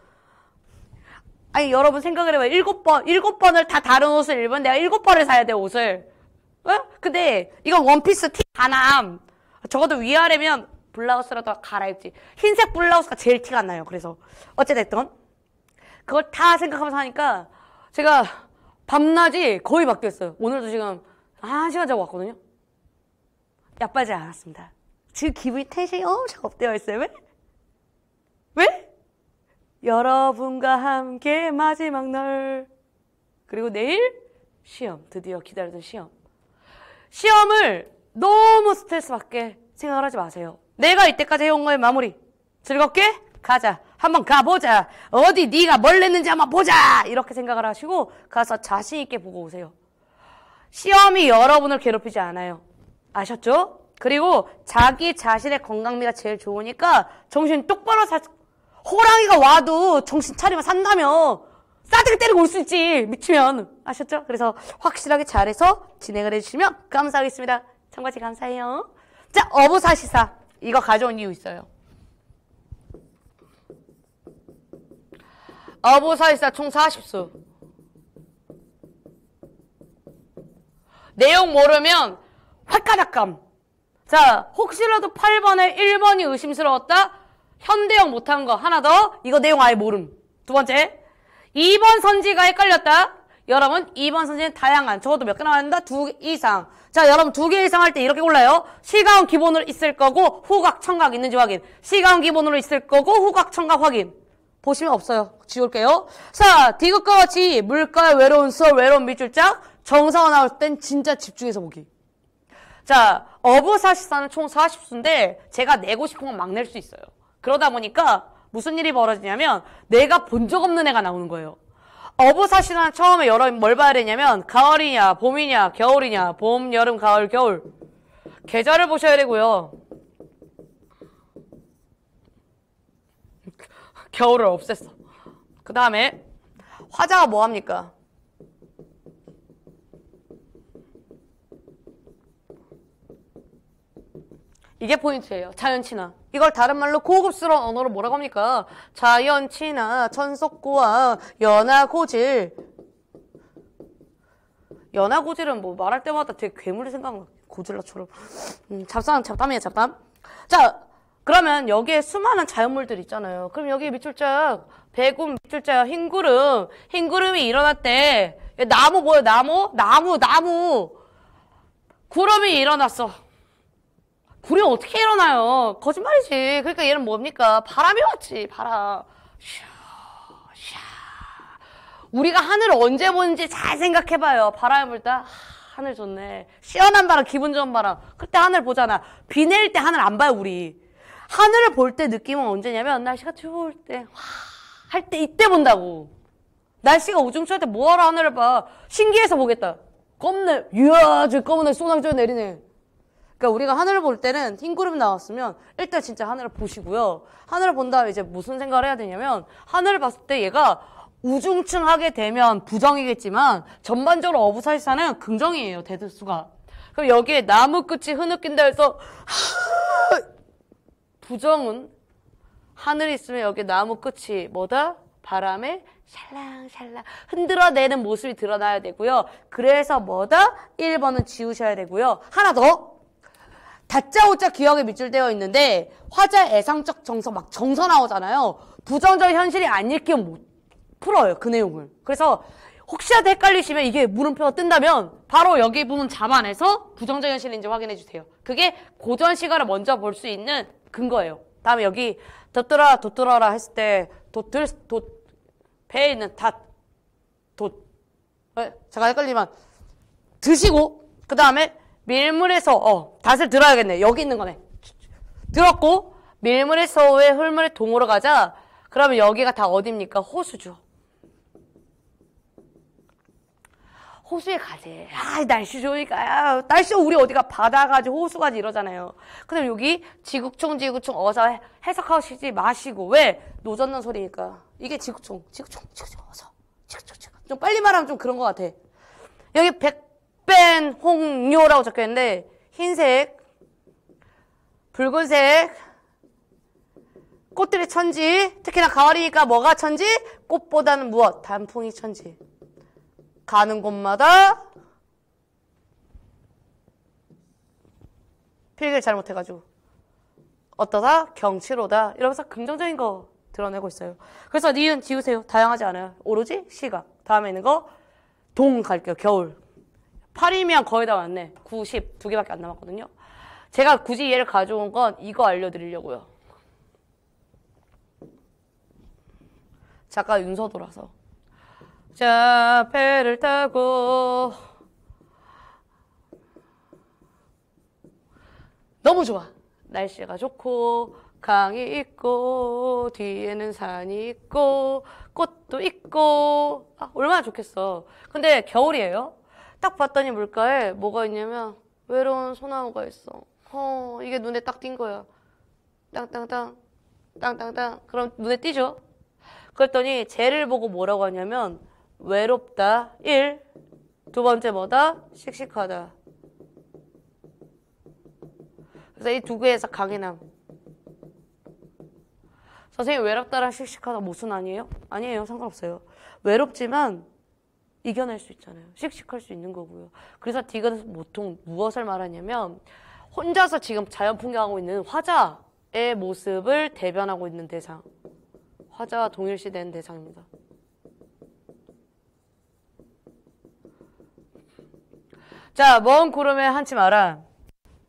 아니 여러분 생각을 해봐요 일곱 번 일곱 번을 다 다른 옷을 입으면 내가 일곱 번을 사야 돼 옷을 어? 근데 이건 원피스 티 다남 적어도 위아래면 블라우스라도 갈아입지 흰색 블라우스가 제일 티가 안 나요 그래서 어찌됐든 그걸 다 생각하면서 하니까 제가 밤낮이 거의 바뀌었어요 오늘도 지금 한 시간 자고 왔거든요 나빠지 않았습니다. 지금 기분이 텐션이 엄청 업되어 있어요. 왜? 왜? 여러분과 함께 마지막 날 그리고 내일 시험 드디어 기다리던 시험 시험을 너무 스트레스 받게 생각을 하지 마세요. 내가 이때까지 해온 거의 마무리 즐겁게 가자. 한번 가보자. 어디 네가 뭘 냈는지 한번 보자. 이렇게 생각을 하시고 가서 자신 있게 보고 오세요. 시험이 여러분을 괴롭히지 않아요. 아셨죠? 그리고 자기 자신의 건강미가 제일 좋으니까 정신 똑바로 사 호랑이가 와도 정신 차리면 산다며 싸대기 때리고 올 수 있지 미치면 아셨죠? 그래서 확실하게 잘해서 진행을 해주시면 감사하겠습니다 참가지 감사해요 자 어부사시사 이거 가져온 이유 있어요 어부사시사 총 40수 내용 모르면 화까닥감. 자, 혹시라도 8번에 1번이 의심스러웠다? 현대형 못한 거 하나 더. 이거 내용 아예 모름. 두 번째. 2번 선지가 헷갈렸다. 여러분 2번 선지는 다양한 적어도 몇 개나와는데다두개 이상. 자 여러분 두 개 이상 할 때 이렇게 골라요. 시가운 기본으로 있을 거고 후각 청각 있는지 확인. 시가운 기본으로 있을 거고 후각 청각 확인. 보시면 없어요. 지울게요. 자디귿과 같이 물가의 외로운 수업, 외로운 밑줄짝 정상화 나올 땐 진짜 집중해서 보기. 자, 어부 사실사는 총 40수인데 제가 내고 싶은 건 막 낼 수 있어요. 그러다 보니까 무슨 일이 벌어지냐면 내가 본 적 없는 애가 나오는 거예요. 어부 사실는 처음에 여러 분뭘 봐야 되냐면 가을이냐 봄이냐 겨울이냐 봄 여름 가을 겨울 계절을 보셔야 되고요. 겨울을 없앴어. 그 다음에 화자가 뭐 합니까? 이게 포인트예요. 자연친화. 이걸 다른 말로 고급스러운 언어로 뭐라고 합니까? 자연친화, 천석고와 연화고질. 연화고질은 뭐 말할 때마다 되게 괴물이 생각나. 고질라처럼. 음, 잡상, 잡담이에요, 잡담. 자, 그러면 여기에 수많은 자연물들 있잖아요. 그럼 여기 밑줄짝, 배구 밑줄짝, 흰구름, 흰구름이 일어났대 나무 뭐야 나무? 나무, 나무. 구름이 일어났어. 구려 어떻게 일어나요? 거짓말이지. 그러니까 얘는 뭡니까? 바람이 왔지, 바람. 샤, 샤. 우리가 하늘을 언제 보는지 잘 생각해봐요. 바람이 불 때, 아, 하, 늘 좋네. 시원한 바람, 기분 좋은 바람. 그때 하늘 보잖아. 비 내릴 때 하늘 안 봐요, 우리. 하늘을 볼 때 느낌은 언제냐면, 날씨가 추울 때, 와, 할 때, 이때 본다고. 날씨가 우중충할 때 뭐하러 하늘을 봐. 신기해서 보겠다. 검네, 이야, 저 검은 날 소나기 저 내리네. 그러니까 우리가 하늘을 볼 때는 흰 구름 나왔으면 일단 진짜 하늘을 보시고요. 하늘을 본 다음에 이제 무슨 생각을 해야 되냐면 하늘을 봤을 때 얘가 우중충하게 되면 부정이겠지만 전반적으로 어부사시사는 긍정이에요. 대드수가. 그럼 여기에 나무 끝이 흐느낀다 해서 <laughs> 부정은 하늘이 있으면 여기 나무 끝이 뭐다? 바람에 샬랑샬랑 흔들어내는 모습이 드러나야 되고요. 그래서 뭐다? 1번은 지우셔야 되고요. 하나 더! 다짜고짜 기억에 밑줄되어 있는데 화자 애상적 정서 막 정서 나오잖아요. 부정적 현실이 아닐히면못 풀어요 그 내용을. 그래서 혹시라도 헷갈리시면 이게 물음표가 뜬다면 바로 여기 부분 잡아내서 부정적 현실인지 확인해 주세요. 그게 고전 시가를 먼저 볼 수 있는 근거예요. 다음에 여기 덧더라돋더어라 했을 때 돋들 돋 배에 있는 닷돋 제가 네, 헷갈리지만 드시고 그 다음에 밀물에서 어 다시 들어야겠네 여기 있는 거네 들었고 밀물에서 왜 홀물의 동으로 가자 그러면 여기가 다 어딥니까 호수죠 호수에 가재 아, 날씨 좋으니까. 아, 날씨 우리 어디가 바다가지, 호수가지 이러잖아요. 그럼 여기 지구촌, 지구촌 어서 해석하시지 마시고. 왜? 노젓는 소리니까. 이게 지구촌, 지구촌, 지구촌 어서. 지구촌, 지구촌. 좀 빨리 말하면 좀 그런 것 같아. 여기 백, 흑벤 홍요라고 적혀있는데 흰색, 붉은색, 꽃들이 천지, 특히나 가을이니까 뭐가 천지? 꽃보다는 무엇? 단풍이 천지. 가는 곳마다 필기를 잘 못해가지고 어떠다? 경치로다. 이러면서 긍정적인 거 드러내고 있어요. 그래서 니은 지우세요. 다양하지 않아요. 오로지 시각. 다음에 있는 거 동 갈게요. 겨울. 8이면 거의 다 왔네. 9, 10. 두 개밖에 안 남았거든요. 제가 굳이 얘를 가져온 건 이거 알려드리려고요. 작가 윤서도라서. 자, 배를 타고. 너무 좋아. 날씨가 좋고, 강이 있고, 뒤에는 산이 있고, 꽃도 있고. 아, 얼마나 좋겠어. 근데 겨울이에요. 딱 봤더니 물가에 뭐가 있냐면 외로운 소나무가 있어. 어, 이게 눈에 딱 띈 거야. 땅땅땅, 땅땅땅. 그럼 눈에 띄죠? 그랬더니 쟤를 보고 뭐라고 하냐면 외롭다, 1. 두 번째 뭐다? 씩씩하다. 그래서 이 두 개에서 강인함. 선생님 외롭다랑 씩씩하다 무슨 아니에요? 아니에요 상관없어요. 외롭지만 이겨낼 수 있잖아요. 씩씩할 수 있는 거고요. 그래서 디귿에 보통 무엇을 말하냐면 혼자서 지금 자연 풍경하고 있는 화자의 모습을 대변하고 있는 대상. 화자와 동일시된 대상입니다. 자, 먼 구름에 한치 마라.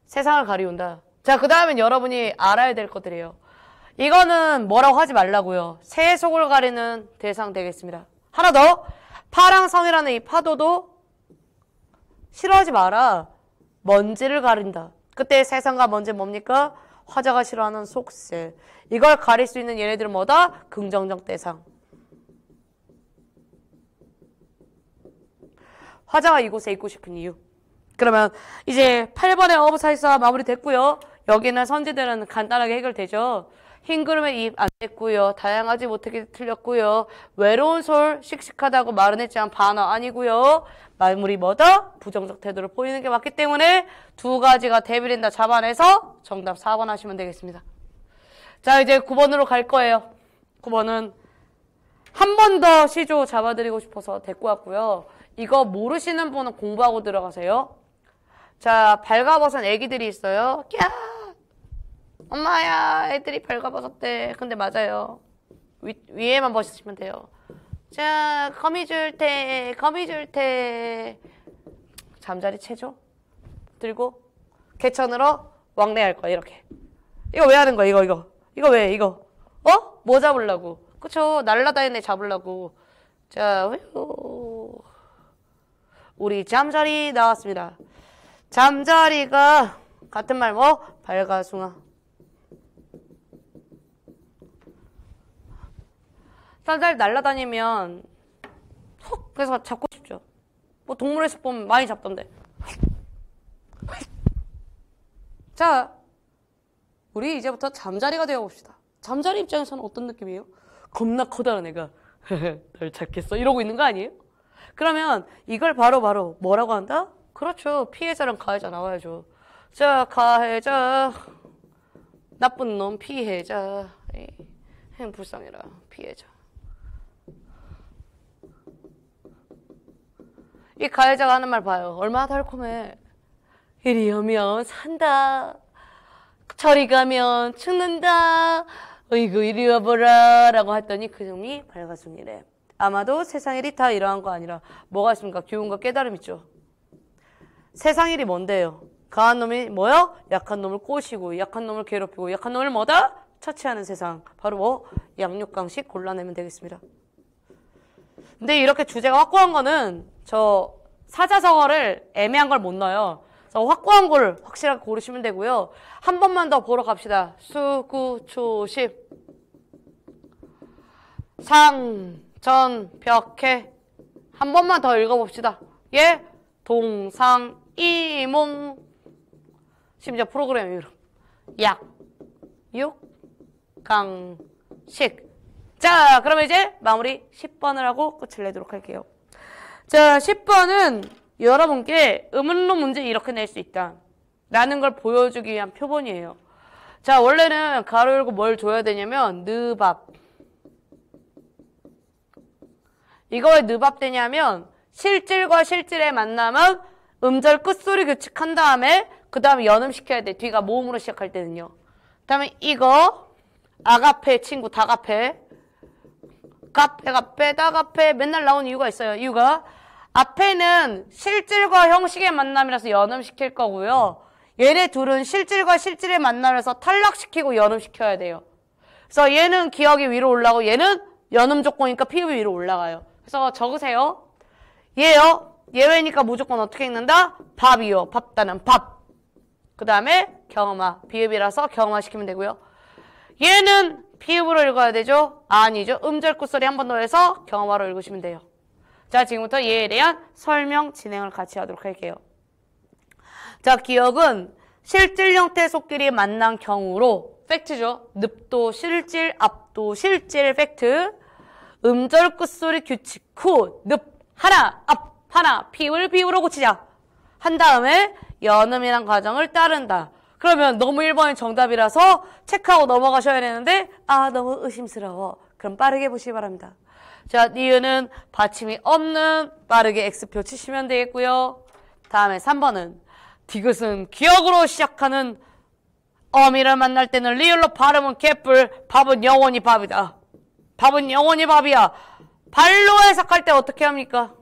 세상을 가리운다. 자, 그 다음엔 여러분이 알아야 될 것들이에요. 이거는 뭐라고 하지 말라고요. 새 세속을 가리는 대상 되겠습니다. 하나 더. 파랑성이라는 이 파도도 싫어하지 마라. 먼지를 가린다. 그때 세상과 먼지 뭡니까? 화자가 싫어하는 속세. 이걸 가릴 수 있는 얘네들은 뭐다? 긍정적 대상. 화자가 이곳에 있고 싶은 이유. 그러면 이제 8번의 어부사이사 마무리됐고요. 여기는 선지들은 간단하게 해결되죠. 흰 구름에 입안 됐고요. 다양하지 못하게 틀렸고요. 외로운 솔 씩씩하다고 말은 했지만 반어 아니고요. 말물이 뭐다? 부정적 태도를 보이는 게 맞기 때문에 두 가지가 대비된다 잡아내서 정답 4번 하시면 되겠습니다. 자 이제 9번으로 갈 거예요. 9번은 한 번 더 시조 잡아드리고 싶어서 데리고 왔고요. 이거 모르시는 분은 공부하고 들어가세요. 자, 발가벗은 애기들이 있어요. 꺄! 엄마야 애들이 별거 먹었대 근데 맞아요 위, 위에만 보시면 돼요 자 거미 줄테 거미 줄테 잠자리 체조 들고 개천으로 왕래할 거야 이렇게 이거 왜 하는 거야 이거 이거 이거 왜 이거 어? 뭐 잡으려고 그쵸 날라다니는 애 잡으려고 자 휴. 우리 잠자리 나왔습니다 잠자리가 같은 말 뭐? 발가숭아 달달 날아다니면 훅 그래서 잡고 싶죠. 뭐 동물에서 보면 많이 잡던데. 자, 우리 이제부터 잠자리가 되어봅시다. 잠자리 입장에서는 어떤 느낌이에요? 겁나 커다란 애가 널 잡겠어 이러고 있는 거 아니에요? 그러면 이걸 바로 바로 뭐라고 한다? 그렇죠. 피해자랑 가해자 나와야죠. 자, 가해자. 나쁜 놈 피해자. 에이, 불쌍해라. 피해자. 이 가해자가 하는 말 봐요. 얼마나 달콤해. 이리 오면 산다. 저리 가면 죽는다. 어이구 이리 와보라 라고 했더니 그종이 밝아지니래. 아마도 세상 일이 다 이러한 거 아니라 뭐가 있습니까? 교훈과 깨달음 있죠. 세상 일이 뭔데요? 강한 놈이 뭐요? 약한 놈을 꼬시고 약한 놈을 괴롭히고 약한 놈을 뭐다? 처치하는 세상. 바로 뭐? 양육강식 골라내면 되겠습니다. 근데 이렇게 주제가 확고한 거는 저 사자성어를 애매한 걸 못 넣어요. 확고한 걸 확실하게 고르시면 되고요. 한 번만 더 보러 갑시다. 수구초심 상전벽해 한 번만 더 읽어봅시다. 예, 동상이몽 심지어 프로그램 이름 약육강식 자, 그러면 이제 마무리 10번을 하고 끝을 내도록 할게요. 자, 10번은 여러분께 음운론 문제 이렇게 낼 수 있다. 라는 걸 보여주기 위한 표본이에요. 자, 원래는 가로 열고 뭘 줘야 되냐면 느밥. 이거 왜 느밥 되냐면 실질과 실질의 만남은 음절 끝소리 규칙한 다음에 그 다음에 연음시켜야 돼. 뒤가 모음으로 시작할 때는요. 그 다음에 이거 아가페 친구 다가페 카페 카페 다 카페 맨날 나온 이유가 있어요. 이유가 앞에는 실질과 형식의 만남이라서 연음시킬 거고요. 얘네 둘은 실질과 실질의 만남에서 탈락시키고 연음시켜야 돼요. 그래서 얘는 기억이 위로 올라가고 얘는 연음 조건이니까 피읍이 위로 올라가요. 그래서 적으세요. 얘요. 예외니까 무조건 어떻게 읽는다? 밥이요. 밥다는 밥. 그 다음에 경험화. 비읍이라서 경험화 시키면 되고요. 얘는 피읍으로 읽어야 되죠? 아니죠. 음절 끝소리 한 번 더 해서 경화로 읽으시면 돼요. 자, 지금부터 예에 대한 설명 진행을 같이 하도록 할게요. 자, 기억은 실질 형태 속끼리 만난 경우로 팩트죠. 늪도 실질, 압도 실질 팩트. 음절 끝소리 규칙 후 늪 하나, 앞 하나, 피을 비우로 고치자. 한 다음에 연음이란 과정을 따른다. 그러면 너무 1번이 정답이라서 체크하고 넘어가셔야 되는데 아 너무 의심스러워. 그럼 빠르게 보시기 바랍니다. 자, 니은은 받침이 없는 빠르게 X표 치시면 되겠고요. 다음에 3번은 디귿은 기억으로 시작하는 어미를 만날 때는 리얼로 발음은 개뿔, 밥은 영원히 밥이다. 밥은 영원히 밥이야. 발로 해석할 때 어떻게 합니까?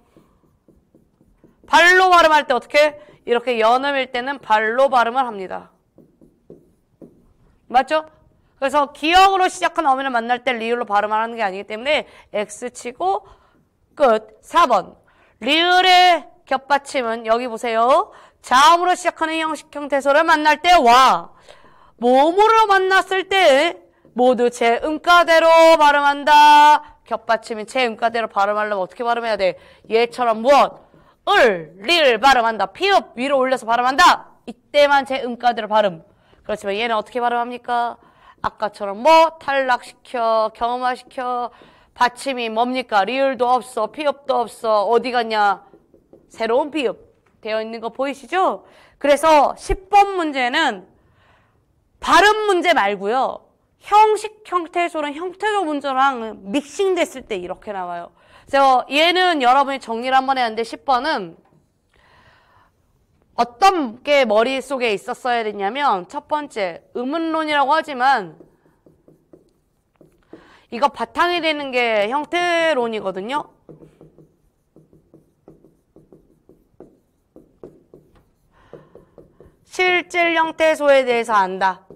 발로 발음할 때 어떻게? 이렇게 연음일 때는 발로 발음을 합니다. 맞죠? 그래서 기억으로 시작한 어미를 만날 때 리을로 발음하는 게 아니기 때문에 X 치고 끝. 4번. 리을의 겹받침은 여기 보세요. 자음으로 시작하는 형식형 태소를 만날 때와 몸으로 만났을 때 모두 제 음가대로 발음한다. 겹받침인 제 음가대로 발음하려면 어떻게 발음해야 돼? 얘처럼 무엇? 을, 리을 발음한다. 피읍 위로 올려서 발음한다. 이때만 제 음가대로 발음. 그렇지만 얘는 어떻게 발음합니까? 아까처럼 뭐 탈락시켜 경험화시켜 받침이 뭡니까? 리을도 없어 피업도 없어 어디 갔냐? 새로운 비읍 되어 있는 거 보이시죠? 그래서 10번 문제는 발음 문제 말고요. 형식 형태소는 형태소 문제랑 믹싱 됐을 때 이렇게 나와요. 그래서 얘는 여러분이 정리를 한 번 해야 하는데 10번은 어떤 게 머릿속에 있었어야 됐냐면 첫 번째 음운론이라고 하지만 이거 바탕이 되는 게 형태론이거든요. 실질 형태소에 대해서 안다.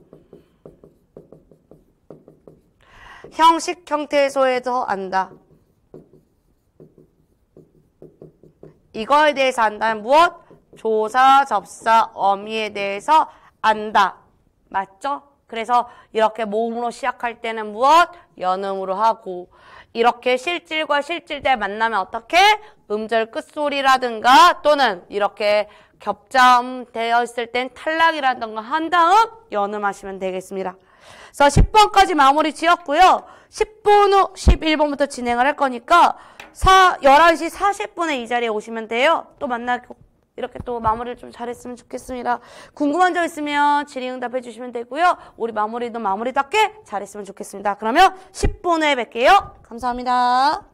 형식 형태소에서 안다. 이거에 대해서 안다면 무엇? 조사, 접사, 어미에 대해서 안다. 맞죠? 그래서 이렇게 모음으로 시작할 때는 무엇? 연음으로 하고 이렇게 실질과 실질대 만나면 어떻게? 음절 끝소리라든가 또는 이렇게 겹자 되어 있을 땐 탈락이라든가 한 다음 연음하시면 되겠습니다. 그래서 10번까지 마무리 지었고요. 10분 후 11번부터 진행을 할 거니까 4, 11시 40분에 이 자리에 오시면 돼요. 또 만나고 이렇게 또 마무리를 좀 잘했으면 좋겠습니다. 궁금한 점 있으면 질의응답 해주시면 되고요. 우리 마무리도 마무리답게 잘했으면 좋겠습니다. 그러면 10분에 뵐게요. 감사합니다.